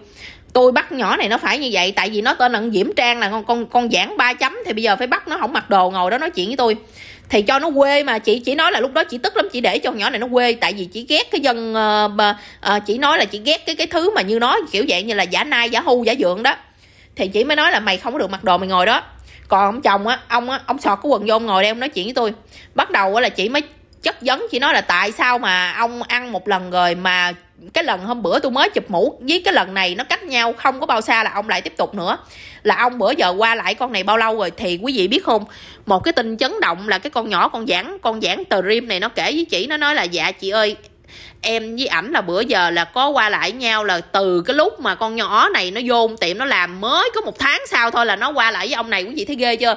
tôi bắt nhỏ này nó phải như vậy tại vì nó tên là diễm trang là con con con giảng ba chấm thì bây giờ phải bắt nó không mặc đồ ngồi đó nói chuyện với tôi thì cho nó quê mà chị chỉ nói là lúc đó chị tức lắm chị để cho nhỏ này nó quê tại vì chị ghét cái dân uh, uh, chỉ nói là chị ghét cái cái thứ mà như nói kiểu dạng như là giả nai giả hưu giả dượng đó thì chị mới nói là mày không có được mặc đồ mày ngồi đó còn ông chồng á ông á ông sọt cái quần vô ông ngồi đây ông nói chuyện với tôi bắt đầu á là chị mới chất vấn chị nói là tại sao mà ông ăn một lần rồi mà cái lần hôm bữa tôi mới chụp mũ với cái lần này nó cách nhau không có bao xa là ông lại tiếp tục nữa là ông bữa giờ qua lại con này bao lâu rồi thì quý vị biết không một cái tin chấn động là cái con nhỏ con giảng con giảng từ rim này nó kể với chị nó nói là dạ chị ơi em với ảnh là bữa giờ là có qua lại nhau là từ cái lúc mà con nhỏ này nó vô tiệm nó làm mới có một tháng sau thôi là nó qua lại với ông này quý vị thấy ghê chưa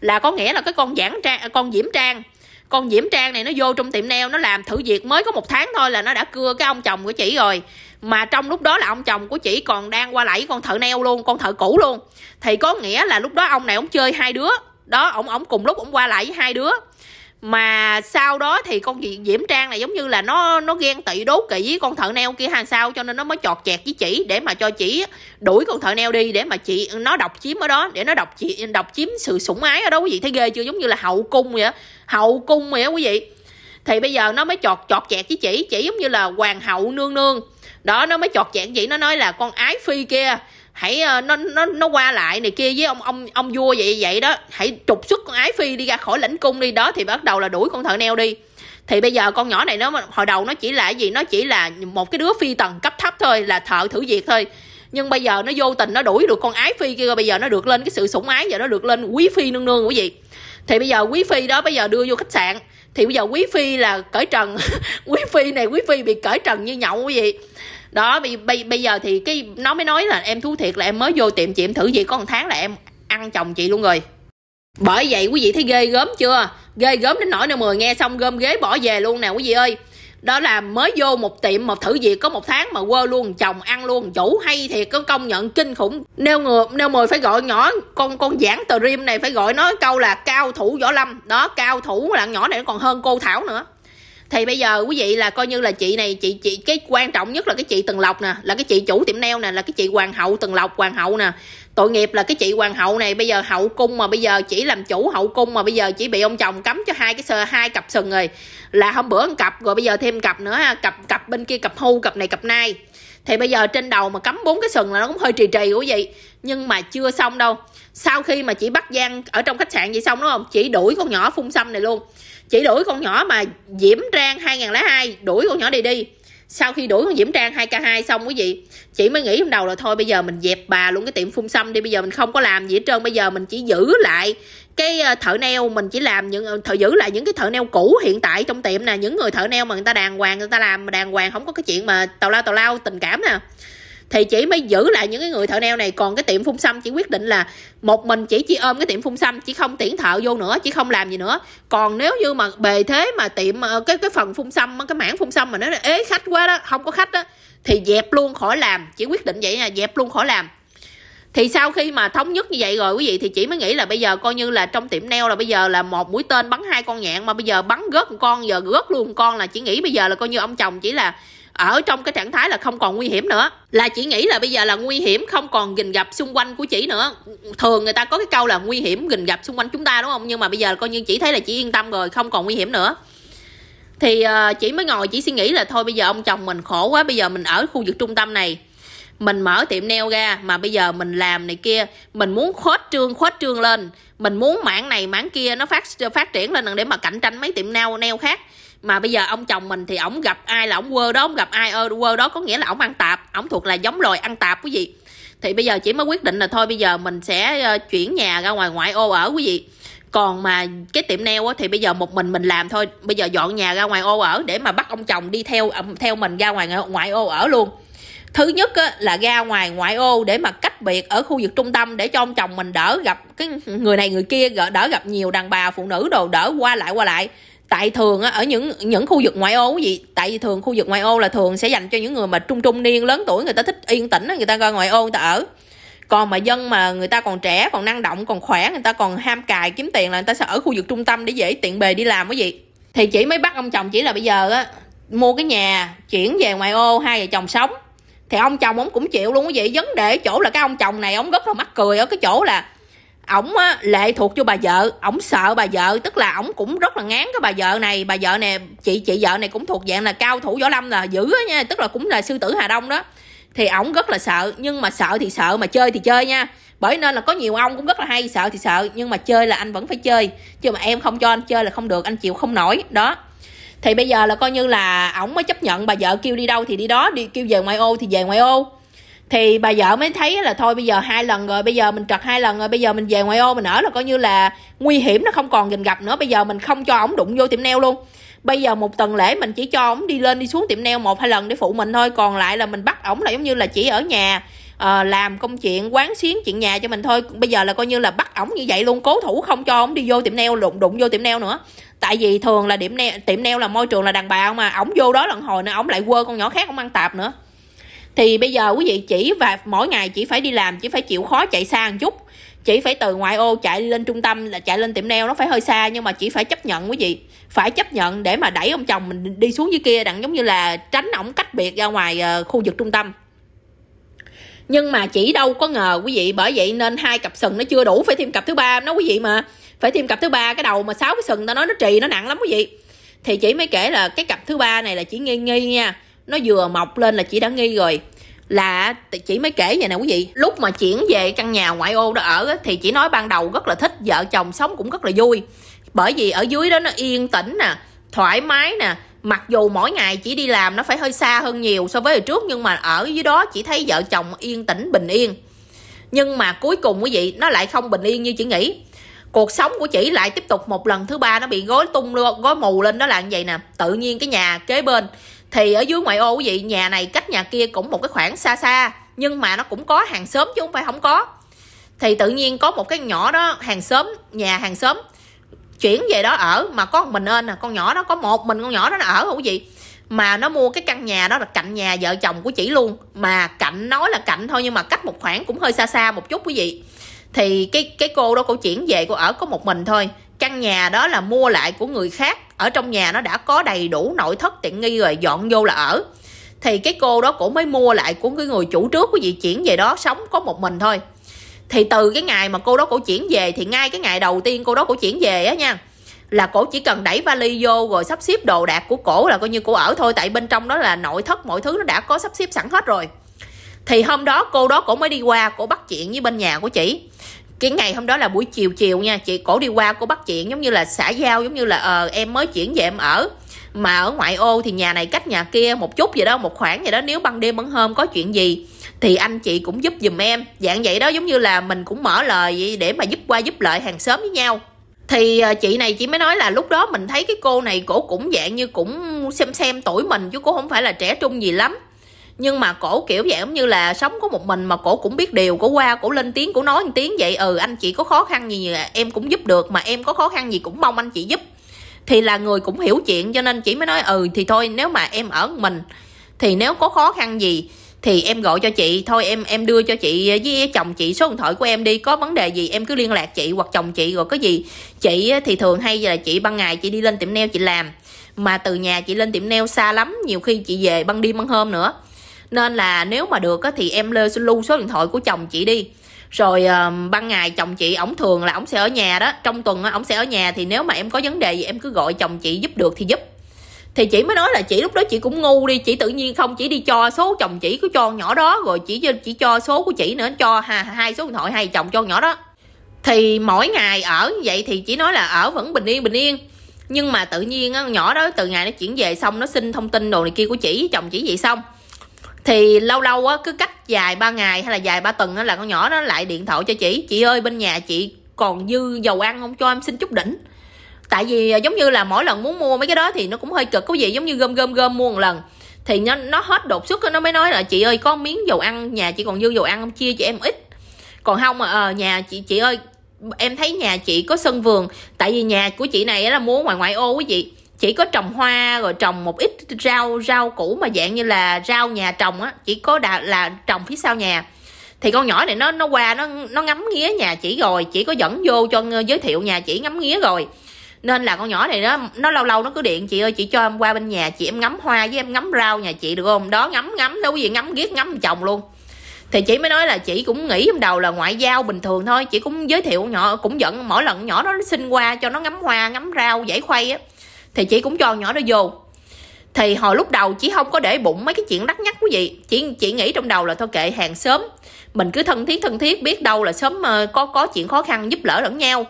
là có nghĩa là cái con giảng trang con diễm trang con diễm trang này nó vô trong tiệm neo nó làm thử việc mới có một tháng thôi là nó đã cưa cái ông chồng của chị rồi mà trong lúc đó là ông chồng của chị còn đang qua lẫy con thợ neo luôn con thợ cũ luôn thì có nghĩa là lúc đó ông này ông chơi hai đứa đó ông ông cùng lúc ông qua lại với hai đứa mà sau đó thì con diễm trang này giống như là nó nó ghen tị đố kỵ với con thợ neo kia hàng sau cho nên nó mới chọt chẹt với chỉ để mà cho chỉ đuổi con thợ neo đi để mà chị nó độc chiếm ở đó để nó độc chị độc chiếm sự sủng ái ở đó quý vị thấy ghê chưa giống như là hậu cung vậy hậu cung vậy quý vị thì bây giờ nó mới chọt chọt chẹt với chỉ chỉ giống như là hoàng hậu nương nương đó nó mới chọt chẹt vậy nó nói là con ái phi kia hãy ờ, nó nó nó qua lại này kia với ông ông ông vua vậy vậy đó hãy trục xuất con ái phi đi ra khỏi lãnh cung đi đó thì bắt đầu là đuổi con thợ neo đi thì bây giờ con nhỏ này nó hồi đầu nó chỉ là gì nó chỉ là một cái đứa phi tầng cấp thấp thôi là thợ thử việc thôi nhưng bây giờ nó vô tình nó đuổi được con ái phi kia rồi bây giờ nó được lên cái sự sủng ái giờ nó được lên quý phi nương nương của gì thì bây giờ quý phi đó bây giờ đưa vô khách sạn thì bây giờ quý phi là cởi trần (laughs) quý phi này quý phi bị cởi trần như nhậu quý vị đó bây, bây, bây giờ thì cái nó mới nói là em thú thiệt là em mới vô tiệm chị em thử vậy có một tháng là em ăn chồng chị luôn rồi bởi vậy quý vị thấy ghê gớm chưa ghê gớm đến nỗi nào mười nghe xong gom ghế bỏ về luôn nè quý vị ơi đó là mới vô một tiệm mà thử việc có một tháng mà quơ luôn chồng ăn luôn chủ hay thiệt có công nhận kinh khủng nêu ngược nêu mời phải gọi nhỏ con con giảng tờ rim này phải gọi nói câu là cao thủ võ lâm đó cao thủ là nhỏ này nó còn hơn cô thảo nữa thì bây giờ quý vị là coi như là chị này chị chị cái quan trọng nhất là cái chị Tần Lộc nè là cái chị chủ tiệm nail nè là cái chị hoàng hậu Tần Lộc hoàng hậu nè tội nghiệp là cái chị hoàng hậu này bây giờ hậu cung mà bây giờ chỉ làm chủ hậu cung mà bây giờ chỉ bị ông chồng cấm cho hai cái sờ hai cặp sừng rồi là hôm bữa một cặp rồi bây giờ thêm cặp nữa cặp cặp bên kia cặp hưu cặp này cặp nay thì bây giờ trên đầu mà cấm bốn cái sừng là nó cũng hơi trì trì quý vị nhưng mà chưa xong đâu sau khi mà chị bắt giang ở trong khách sạn vậy xong đúng không chỉ đuổi con nhỏ phun xăm này luôn chỉ đuổi con nhỏ mà diễm trang lá hai đuổi con nhỏ đi đi sau khi đuổi con diễm trang 2k2 xong quý vị chị mới nghĩ trong đầu là thôi bây giờ mình dẹp bà luôn cái tiệm phun xăm đi bây giờ mình không có làm gì hết trơn bây giờ mình chỉ giữ lại cái ờ, thợ neo mình chỉ làm những ờ, thợ giữ lại những cái thợ neo cũ hiện tại trong tiệm nè những người thợ neo mà người ta đàng hoàng người ta làm đàng hoàng không có cái chuyện mà tào lao tào lao tình cảm nè thì chỉ mới giữ lại những cái người thợ neo này còn cái tiệm phun xăm chỉ quyết định là một mình chỉ chỉ ôm cái tiệm phun xăm chỉ không tuyển thợ vô nữa chỉ không làm gì nữa còn nếu như mà bề thế mà tiệm ờ, cái cái phần phun xăm cái mảng phun xăm mà nó ế khách quá đó không có khách đó thì dẹp luôn khỏi làm chỉ quyết định vậy là dẹp luôn khỏi làm thì sau khi mà thống nhất như vậy rồi quý vị thì chỉ mới nghĩ là bây giờ coi như là trong tiệm neo là bây giờ là một mũi tên bắn hai con nhạn mà bây giờ bắn gớt một con giờ gớt luôn một con là chỉ nghĩ bây giờ là coi như ông chồng chỉ là ở trong cái trạng thái là không còn nguy hiểm nữa là chị nghĩ là bây giờ là nguy hiểm không còn gình gặp xung quanh của chị nữa thường người ta có cái câu là nguy hiểm gình gặp xung quanh chúng ta đúng không nhưng mà bây giờ coi như chị thấy là chị yên tâm rồi không còn nguy hiểm nữa thì uh, ờ, chị mới ngồi chị suy nghĩ là thôi bây giờ ông chồng mình khổ quá bây giờ mình ở khu vực trung tâm này mình mở tiệm neo ra mà bây giờ mình làm này kia mình muốn khuếch trương khuếch trương lên mình muốn mảng này mảng kia nó phát phát triển lên để mà cạnh tranh mấy tiệm neo neo khác mà bây giờ ông chồng mình thì ổng gặp ai là ổng quơ đó ổng gặp ai ơ quơ đó có nghĩa là ổng ăn tạp ổng thuộc là giống loài ăn tạp quý vị thì bây giờ chỉ mới quyết định là thôi bây giờ mình sẽ chuyển nhà ra ngoài ngoại ô ở quý vị còn mà cái tiệm neo thì bây giờ một mình mình làm thôi bây giờ dọn nhà ra ngoài ô ở để mà bắt ông chồng đi theo theo mình ra ngoài ngoại ô ở luôn thứ nhất là ra ngoài ngoại ô để mà cách biệt ở khu vực trung tâm để cho ông chồng mình đỡ gặp cái người này người kia đỡ gặp nhiều đàn bà phụ nữ đồ đỡ qua lại qua lại tại thường ở những những khu vực ngoại ô gì tại vì thường khu vực ngoại ô là thường sẽ dành cho những người mà trung trung niên lớn tuổi người ta thích yên tĩnh người ta ra ngoại ô người ta ở còn mà dân mà người ta còn trẻ còn năng động còn khỏe người ta còn ham cài kiếm tiền là người ta sẽ ở khu vực trung tâm để dễ tiện bề đi làm cái gì thì chỉ mới bắt ông chồng chỉ là bây giờ á mua cái nhà chuyển về ngoại ô hai vợ chồng sống thì ông chồng ông cũng chịu luôn cái gì vấn đề chỗ là cái ông chồng này ông rất là mắc cười ở cái chỗ là ổng á lệ thuộc cho bà vợ ổng sợ bà vợ tức là ổng cũng rất là ngán cái bà vợ này bà vợ này chị chị vợ này cũng thuộc dạng là cao thủ võ lâm là dữ á nha tức là cũng là sư tử hà đông đó thì ổng rất là sợ nhưng mà sợ thì sợ mà chơi thì chơi nha bởi nên là có nhiều ông cũng rất là hay sợ thì sợ nhưng mà chơi là anh vẫn phải chơi chứ mà em không cho anh chơi là không được anh chịu không nổi đó thì bây giờ là coi như là ổng mới chấp nhận bà vợ kêu đi đâu thì đi đó đi kêu về ngoại ô thì về ngoại ô thì bà vợ mới thấy là thôi bây giờ hai lần rồi bây giờ mình trật hai lần rồi bây giờ mình về ngoại ô mình ở là coi như là nguy hiểm nó không còn gìn gặp nữa bây giờ mình không cho ổng đụng vô tiệm neo luôn bây giờ một tuần lễ mình chỉ cho ổng đi lên đi xuống tiệm neo một hai lần để phụ mình thôi còn lại là mình bắt ổng là giống như là chỉ ở nhà à, làm công chuyện quán xuyến chuyện nhà cho mình thôi bây giờ là coi như là bắt ổng như vậy luôn cố thủ không cho ổng đi vô tiệm neo đụng đụng vô tiệm neo nữa tại vì thường là điểm neo tiệm neo là môi trường là đàn bà mà ổng vô đó lần hồi nữa ổng lại quơ con nhỏ khác ổng ăn tạp nữa thì bây giờ quý vị chỉ và mỗi ngày chỉ phải đi làm chỉ phải chịu khó chạy xa một chút chỉ phải từ ngoại ô chạy lên trung tâm là chạy lên tiệm neo nó phải hơi xa nhưng mà chỉ phải chấp nhận quý vị phải chấp nhận để mà đẩy ông chồng mình đi xuống dưới kia đặng giống như là tránh ổng cách biệt ra ngoài ờ, khu vực trung tâm nhưng mà chỉ đâu có ngờ quý vị bởi vậy nên hai cặp sừng nó chưa đủ phải thêm cặp thứ ba nó quý vị mà phải thêm cặp thứ ba cái đầu mà sáu cái sừng ta nói nó trì nó nặng lắm quý vị thì chỉ mới kể là cái cặp thứ ba này là chỉ nghi nghi nha nó vừa mọc lên là chị đã nghi rồi là chị mới kể vậy nè quý vị lúc mà chuyển về căn nhà ngoại ô đó ở thì chị nói ban đầu rất là thích vợ chồng sống cũng rất là vui bởi vì ở dưới đó nó yên tĩnh nè thoải mái nè mặc dù mỗi ngày chỉ đi làm nó phải hơi xa hơn nhiều so với hồi trước nhưng mà ở dưới đó chỉ thấy vợ chồng yên tĩnh bình yên nhưng mà cuối cùng quý vị nó lại không bình yên như chị nghĩ cuộc sống của chị lại tiếp tục một lần thứ ba nó bị gối tung luôn gối mù lên đó là như vậy nè tự nhiên cái nhà kế bên thì ở dưới ngoại ô quý vị nhà này cách nhà kia cũng một cái khoảng xa xa nhưng mà nó cũng có hàng xóm chứ không phải không có thì tự nhiên có một cái nhỏ đó hàng xóm nhà hàng xóm chuyển về đó ở mà có một mình ên à con nhỏ đó có một mình con nhỏ đó nó ở không gì mà nó mua cái căn nhà đó là cạnh nhà vợ chồng của chị luôn mà cạnh nói là cạnh thôi nhưng mà cách một khoảng cũng hơi xa xa một chút quý vị thì cái cái cô đó cô chuyển về cô ở có một mình thôi căn nhà đó là mua lại của người khác ở trong nhà nó đã có đầy đủ nội thất tiện nghi rồi dọn vô là ở thì cái cô đó cổ mới mua lại của cái người chủ trước của vị chuyển về đó sống có một mình thôi thì từ cái ngày mà cô đó cổ chuyển về thì ngay cái ngày đầu tiên cô đó cổ chuyển về á nha là cổ chỉ cần đẩy vali vô rồi sắp xếp đồ đạc của cổ là coi như cổ ở thôi tại bên trong đó là nội thất mọi thứ nó đã có sắp xếp sẵn hết rồi thì hôm đó cô đó cổ mới đi qua cổ bắt chuyện với bên nhà của chị cái ngày hôm đó là buổi chiều chiều nha chị cổ đi qua cô bắt chuyện giống như là xã giao giống như là ờ em mới chuyển về em ở mà ở ngoại ô thì nhà này cách nhà kia một chút gì đó một khoảng gì đó nếu ban đêm ban hôm có chuyện gì thì anh chị cũng giúp giùm em dạng vậy đó giống như là mình cũng mở lời vậy để mà giúp qua giúp lợi hàng xóm với nhau thì ờ, chị này chị mới nói là lúc đó mình thấy cái cô này cổ cũng dạng như cũng xem xem tuổi mình chứ cô không phải là trẻ trung gì lắm nhưng mà cổ kiểu vậy giống như là sống có một mình mà cổ cũng biết điều cổ qua cổ lên tiếng cổ nói một tiếng vậy ừ anh chị có khó khăn gì em cũng giúp được mà em có khó khăn gì cũng mong anh chị giúp thì là người cũng hiểu chuyện cho nên chị mới nói ừ thì thôi nếu mà em ở mình thì nếu có khó khăn gì thì em gọi cho chị thôi em em đưa cho chị với chồng chị số điện thoại của em đi có vấn đề gì em cứ liên lạc chị hoặc chồng chị rồi có gì chị thì thường hay là chị ban ngày chị đi lên tiệm nail chị làm mà từ nhà chị lên tiệm nail xa lắm nhiều khi chị về ban đêm ban hôm nữa nên là nếu mà được thì em lê xin lưu số điện thoại của chồng chị đi rồi ờ, ban ngày chồng chị ổng thường là ổng sẽ ở nhà đó trong tuần ổng sẽ ở nhà thì nếu mà em có vấn đề gì em cứ gọi chồng chị giúp được thì giúp thì chị mới nói là chị lúc đó chị cũng ngu đi chị tự nhiên không chỉ đi cho số chồng chị cứ cho nhỏ đó rồi chỉ chỉ cho số của chị nữa cho hai, hai số điện thoại hai chồng cho nhỏ đó thì mỗi ngày ở như vậy thì chỉ nói là ở vẫn bình yên bình yên nhưng mà tự nhiên nhỏ đó từ ngày nó chuyển về xong nó xin thông tin đồ này kia của chị chồng chỉ vậy xong thì lâu lâu á cứ cách dài ba ngày hay là dài ba tuần á là con nhỏ nó lại điện thoại cho chị chị ơi bên nhà chị còn dư dầu ăn không cho em xin chút đỉnh tại vì à, giống như là mỗi lần muốn mua mấy cái đó thì nó cũng hơi cực có gì giống như gom gom gom mua một lần thì nó nó hết đột xuất nó mới nói là chị ơi có miếng dầu ăn nhà chị còn dư dầu ăn không chia cho em ít còn không mà à, nhà chị chị ơi em thấy nhà chị có sân vườn tại vì nhà của chị này là mua ngoài ngoại ô quý chị chỉ có trồng hoa rồi trồng một ít rau rau củ mà dạng như là rau nhà trồng á chỉ có đà, là trồng phía sau nhà thì con nhỏ này nó nó qua nó nó ngắm nghía nhà chỉ rồi chỉ có dẫn vô cho giới thiệu nhà chỉ ngắm nghía rồi nên là con nhỏ này nó nó lâu lâu nó cứ điện chị ơi chị cho em qua bên nhà chị em ngắm hoa với em ngắm rau nhà chị được không đó ngắm ngắm đâu gì ngắm ghét ngắm chồng luôn thì chị mới nói là chị cũng nghĩ trong đầu là ngoại giao bình thường thôi chị cũng giới thiệu nhỏ cũng dẫn mỗi lần nhỏ đó nó xin qua cho nó ngắm hoa ngắm rau dãy khuây á thì chị cũng cho nhỏ đó vô thì hồi lúc đầu chị không có để bụng mấy cái chuyện đắt nhắc quý vị chị chị nghĩ trong đầu là thôi kệ hàng sớm mình cứ thân thiết thân thiết biết đâu là sớm ờ, có có chuyện khó khăn giúp lỡ lẫn nhau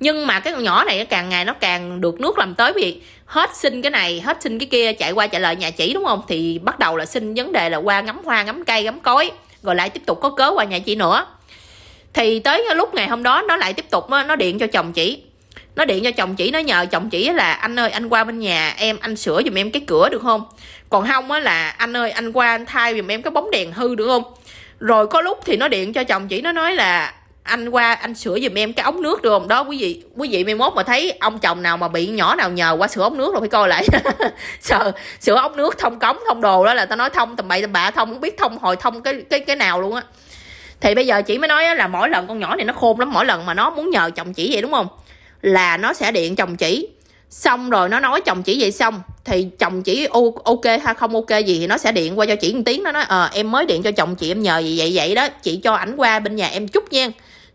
nhưng mà cái con nhỏ này càng ngày nó càng được nước làm tới việc hết xin cái này hết xin cái kia chạy qua chạy lại nhà chị đúng không thì bắt đầu là xin vấn đề là qua ngắm hoa ngắm cây ngắm cối rồi lại tiếp tục có cớ qua nhà chị nữa thì tới lúc ngày hôm đó nó lại tiếp tục nó điện cho chồng chị nó điện cho chồng chỉ nó nhờ chồng chỉ là anh ơi anh qua bên nhà em anh sửa giùm em cái cửa được không còn không á là anh ơi anh qua anh thay giùm em cái bóng đèn hư được không rồi có lúc thì nó điện cho chồng chỉ nó nói là anh qua anh sửa giùm em cái ống nước được không đó quý vị quý vị mai mốt mà thấy ông chồng nào mà bị nhỏ nào nhờ qua sửa ống nước rồi phải coi lại (laughs) sợ sửa ống nước thông cống thông đồ đó là tao nói thông tầm bậy tầm bạ thông không biết thông hồi thông cái cái cái nào luôn á thì bây giờ chỉ mới nói là mỗi lần con nhỏ này nó khôn lắm mỗi lần mà nó muốn nhờ chồng chỉ vậy đúng không là nó sẽ điện chồng chỉ xong rồi nó nói chồng chỉ vậy xong thì chồng chỉ ok hay không ok gì thì nó sẽ điện qua cho chị một tiếng nó nói ờ à, em mới điện cho chồng chị em nhờ gì vậy vậy đó chị cho ảnh qua bên nhà em chút nha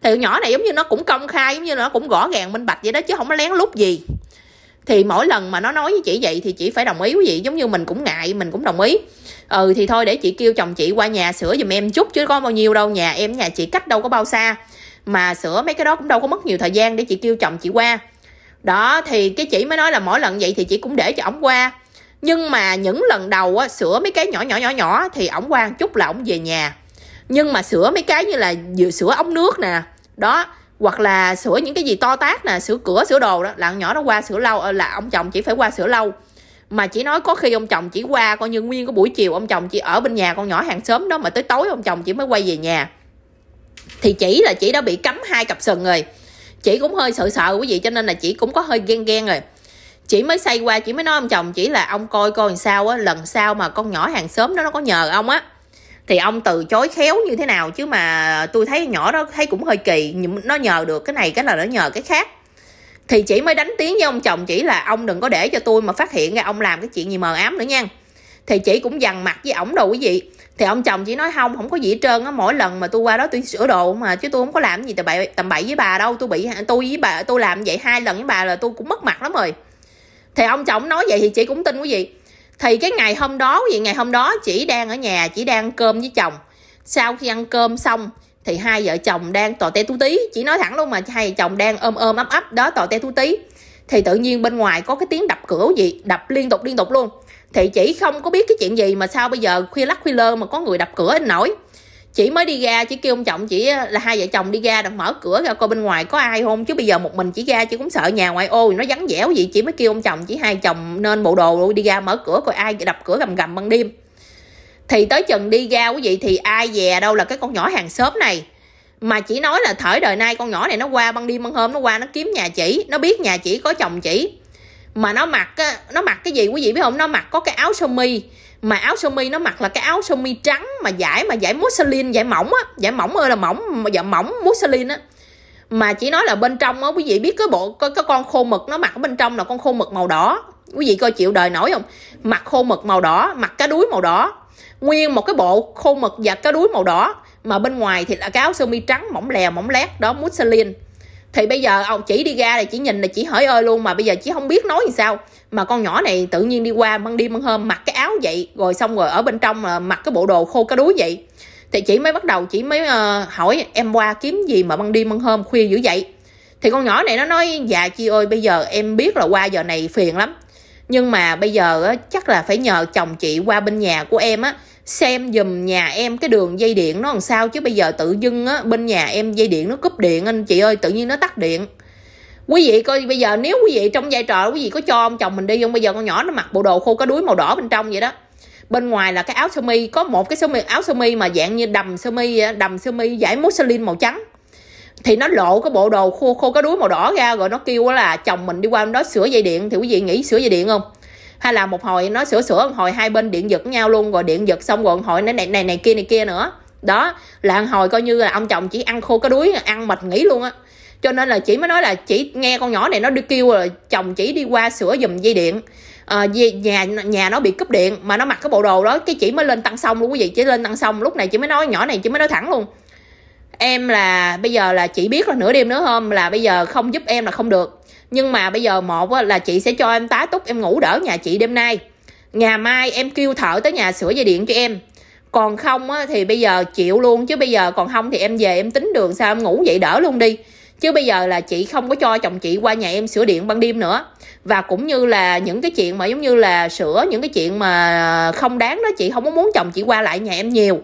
thì nhỏ này giống như nó cũng công khai giống như nó cũng rõ ràng minh bạch vậy đó chứ không có lén lút gì thì mỗi lần mà nó nói với chị vậy thì chị phải đồng ý quý vị giống như mình cũng ngại mình cũng đồng ý ừ thì thôi để chị kêu chồng chị qua nhà sửa giùm em chút chứ có bao nhiêu đâu nhà em nhà chị cách đâu có bao xa mà sửa mấy cái đó cũng đâu có mất nhiều thời gian để chị kêu chồng chị qua đó thì cái chị mới nói là mỗi lần vậy thì chị cũng để cho ổng qua nhưng mà những lần đầu á, sửa mấy cái nhỏ nhỏ nhỏ nhỏ thì ổng qua một chút là ổng về nhà nhưng mà sửa mấy cái như là vừa sửa ống nước nè đó hoặc là sửa những cái gì to tát nè sửa cửa sửa đồ đó là nhỏ nó qua sửa lâu ờ, là ông chồng chỉ phải qua sửa lâu mà chỉ nói có khi ông chồng chỉ qua coi như nguyên cái buổi chiều ông chồng chỉ ở bên nhà con nhỏ hàng xóm đó mà tới tối ông chồng chỉ mới quay về nhà thì chỉ là chỉ đã bị cấm hai cặp sừng rồi chị cũng hơi sợ sợ quý vị cho nên là chị cũng có hơi ghen ghen rồi chị mới say qua chị mới nói ông chồng chỉ là ông coi coi làm sao á lần sau mà con nhỏ hàng xóm đó nó có nhờ ông á thì ông từ chối khéo như thế nào chứ mà tôi thấy nhỏ đó thấy cũng hơi kỳ nó nhờ được cái này cái là nó nhờ cái khác thì chị mới đánh tiếng với ông chồng chỉ là ông đừng có để cho tôi mà phát hiện ra ông làm cái chuyện gì mờ ám nữa nha thì chị cũng dằn mặt với ổng đồ quý vị thì ông chồng chỉ nói không không có gì hết trơn á mỗi lần mà tôi qua đó tôi sửa đồ mà chứ tôi không có làm gì tầm bậy tầm bậy với bà đâu tôi bị tôi với bà tôi làm vậy hai lần với bà là tôi cũng mất mặt lắm rồi thì ông chồng nói vậy thì chị cũng tin quý vị thì cái ngày hôm đó vậy ngày hôm đó chị đang ở nhà chị đang ăn cơm với chồng sau khi ăn cơm xong thì hai vợ chồng đang tò te tu tí chị nói thẳng luôn mà hai vợ chồng đang ôm ôm ấp ấp đó tò te tu tí thì tự nhiên bên ngoài có cái tiếng đập cửa gì đập liên tục liên tục luôn thì chỉ không có biết cái chuyện gì mà sao bây giờ khuya lắc khuya lơ mà có người đập cửa anh nổi chỉ mới đi ra chỉ kêu ông chồng chỉ ờ, là hai vợ chồng đi ra đập mở cửa ra coi bên ngoài có ai không chứ bây giờ một mình chỉ ra chị cũng sợ nhà ngoại ô thì nó vắng dẻo gì chỉ mới kêu ông chồng chỉ hai chồng nên bộ đồ luôn đi ra mở cửa coi ai đập cửa gầm gầm ban đêm thì tới chừng đi ra quý vị thì ai về đâu là cái con nhỏ hàng xóm này mà chỉ nói là thời đời nay con nhỏ này nó qua ban đêm ban hôm nó qua nó kiếm nhà chỉ nó biết nhà chỉ có chồng chỉ mà nó mặc nó mặc cái gì quý vị biết không nó mặc có cái áo sơ mi mà áo sơ mi nó mặc là cái áo sơ mi trắng mà giải mà giải muslin giải mỏng á giải mỏng ơi là mỏng mà giải dạ, mỏng muslin á mà chỉ nói là bên trong á quý vị biết cái bộ có cái con khô mực nó mặc ở bên trong là con khô mực màu đỏ quý vị coi chịu đời nổi không mặc khô mực màu đỏ mặc cá đuối màu đỏ nguyên một cái bộ khô mực và cá đuối màu đỏ mà bên ngoài thì là cái áo sơ mi trắng mỏng lè mỏng lét đó muslin thì bây giờ ông chỉ đi ra là chỉ nhìn là chỉ hỏi ơi luôn mà bây giờ chỉ không biết nói làm sao mà con nhỏ này tự nhiên đi qua băng đi băng hôm mặc cái áo vậy rồi xong rồi ở bên trong là mặc cái bộ đồ khô cái đuối vậy thì chị mới bắt đầu chỉ mới uh, hỏi em qua kiếm gì mà băng đi băng hôm khuya dữ vậy thì con nhỏ này nó nói dạ chị ơi bây giờ em biết là qua giờ này phiền lắm nhưng mà bây giờ á, chắc là phải nhờ chồng chị qua bên nhà của em á xem dùm nhà em cái đường dây điện nó làm sao chứ bây giờ tự dưng á bên nhà em dây điện nó cúp điện anh chị ơi tự nhiên nó tắt điện quý vị coi bây giờ nếu quý vị trong vai trò quý vị có cho ông chồng mình đi không bây giờ con nhỏ nó mặc bộ đồ khô có đuối màu đỏ bên trong vậy đó bên ngoài là cái áo sơ mi có một cái sơ mi áo sơ mi mà dạng như đầm sơ mi đầm sơ mi giải muslin màu trắng thì nó lộ cái bộ đồ khô khô cái đuối màu đỏ ra rồi nó kêu là chồng mình đi qua đó sửa dây điện thì quý vị nghĩ sửa dây điện không hay là một hồi nó sửa sửa một hồi hai bên điện giật nhau luôn rồi điện giật xong rồi một hồi này này này, này kia này kia nữa đó là một hồi coi như là ông chồng chỉ ăn khô cái đuối ăn mệt nghỉ luôn á cho nên là chỉ mới nói là chỉ nghe con nhỏ này nó đi kêu là chồng chỉ đi qua sửa dùm dây điện à, nhà nhà nó bị cúp điện mà nó mặc cái bộ đồ đó cái chỉ mới lên tăng xong luôn quý vị chỉ lên tăng xong lúc này chỉ mới nói nhỏ này chỉ mới nói thẳng luôn em là bây giờ là chỉ biết là nửa đêm nữa hôm là bây giờ không giúp em là không được nhưng mà bây giờ một là chị sẽ cho em tá túc em ngủ đỡ nhà chị đêm nay ngày mai em kêu thợ tới nhà sửa dây điện cho em còn không á, thì bây giờ chịu luôn chứ bây giờ còn không thì em về em tính đường sao em ngủ vậy đỡ luôn đi chứ bây giờ là chị không có cho chồng chị qua nhà em sửa điện ban đêm nữa và cũng như là những cái chuyện mà giống như là sửa những cái chuyện mà không đáng đó chị không có muốn chồng chị qua lại nhà em nhiều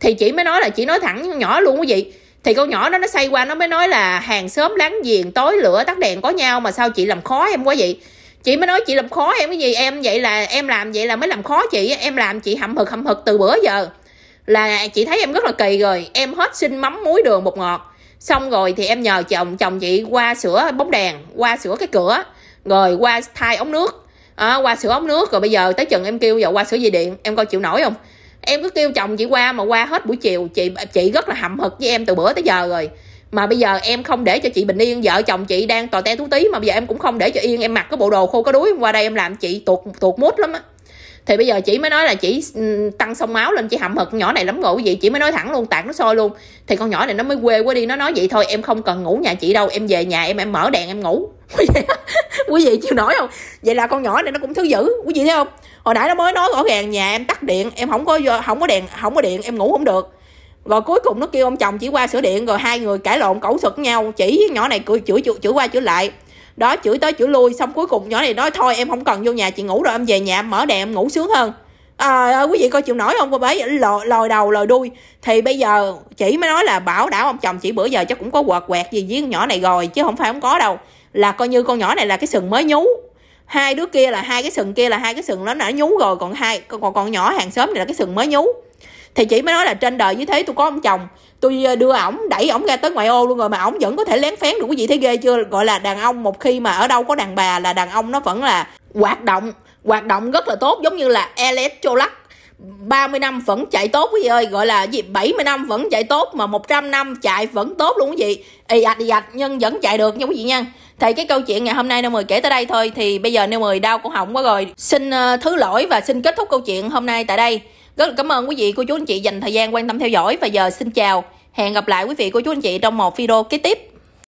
thì chị mới nói là chị nói thẳng nhỏ luôn quý vị thì con nhỏ đó nó say qua nó mới nói là hàng xóm láng giềng tối lửa tắt đèn có nhau mà sao chị làm khó em quá vậy chị mới nói chị làm khó em cái gì em vậy là em làm vậy là mới làm khó chị em làm chị hậm hực hậm hực từ bữa giờ là chị thấy em rất là kỳ rồi em hết xin mắm muối đường bột ngọt xong rồi thì em nhờ chồng chồng chị qua sửa bóng đèn qua sửa cái cửa rồi qua thay ống nước à, qua sửa ống nước rồi bây giờ tới chừng em kêu giờ qua sửa dây điện em coi chịu nổi không em cứ kêu chồng chị qua mà qua hết buổi chiều chị chị rất là hậm hực với em từ bữa tới giờ rồi mà bây giờ em không để cho chị bình yên vợ chồng chị đang tò te tú tí mà bây giờ em cũng không để cho yên em mặc cái bộ đồ khô có đuối qua đây em làm chị tuột tuột mút lắm á thì bây giờ chị mới nói là chị ừ, tăng sông máu lên chị hậm hực nhỏ này lắm ngủ vậy chị mới nói thẳng luôn tạng nó sôi luôn thì con nhỏ này nó mới quê quá đi nó nói vậy thôi em không cần ngủ nhà chị đâu em về nhà em em mở đèn em ngủ (laughs) quý vị chịu nổi không vậy là con nhỏ này nó cũng thứ dữ quý vị thấy không hồi nãy nó mới nói rõ ràng nhà em tắt điện em không có không có đèn không có điện em ngủ không được rồi cuối cùng nó kêu ông chồng chỉ qua sửa điện rồi hai người cãi lộn cẩu sực nhau chỉ với nhỏ này cười chửi chửi chửi qua chửi lại đó chửi tới chửi lui xong cuối cùng nhỏ này nói thôi em không cần vô nhà chị ngủ rồi em về nhà em mở đèn em ngủ sướng hơn à, ơi quý vị coi chịu nổi không cô bấy lòi, lòi đầu lòi đuôi thì bây giờ chỉ mới nói là bảo đảo ông chồng chỉ bữa giờ chắc cũng có quạt quẹt gì với nhỏ này rồi chứ không phải không có đâu là coi như con nhỏ này là cái sừng mới nhú hai đứa kia là hai cái sừng kia là hai cái sừng nó đã nhú rồi còn hai còn còn nhỏ hàng xóm này là cái sừng mới nhú thì chị mới nói là trên đời như thế tôi có ông chồng tôi ờ, đưa ổng đẩy ổng ra tới ngoại ô luôn rồi mà ổng vẫn có thể lén phén được quý vị thấy ghê chưa gọi là đàn ông một khi mà ở đâu có đàn bà là đàn ông nó vẫn là hoạt động hoạt động rất là tốt giống như là Alex Cholak 30 năm vẫn chạy tốt quý vị ơi gọi là gì 70 năm vẫn chạy tốt mà 100 năm chạy vẫn tốt luôn quý vị ì ạch ì ạch nhưng vẫn chạy được nha quý vị nha thì cái câu chuyện ngày hôm nay Nêu Mười kể tới đây thôi thì bây giờ Nêu Mười đau cổ họng quá rồi xin ờ, thứ lỗi và xin kết thúc câu chuyện hôm nay tại đây rất là cảm ơn quý vị cô chú anh chị dành thời gian quan tâm theo dõi và giờ xin chào hẹn gặp lại quý vị cô chú anh chị trong một video kế tiếp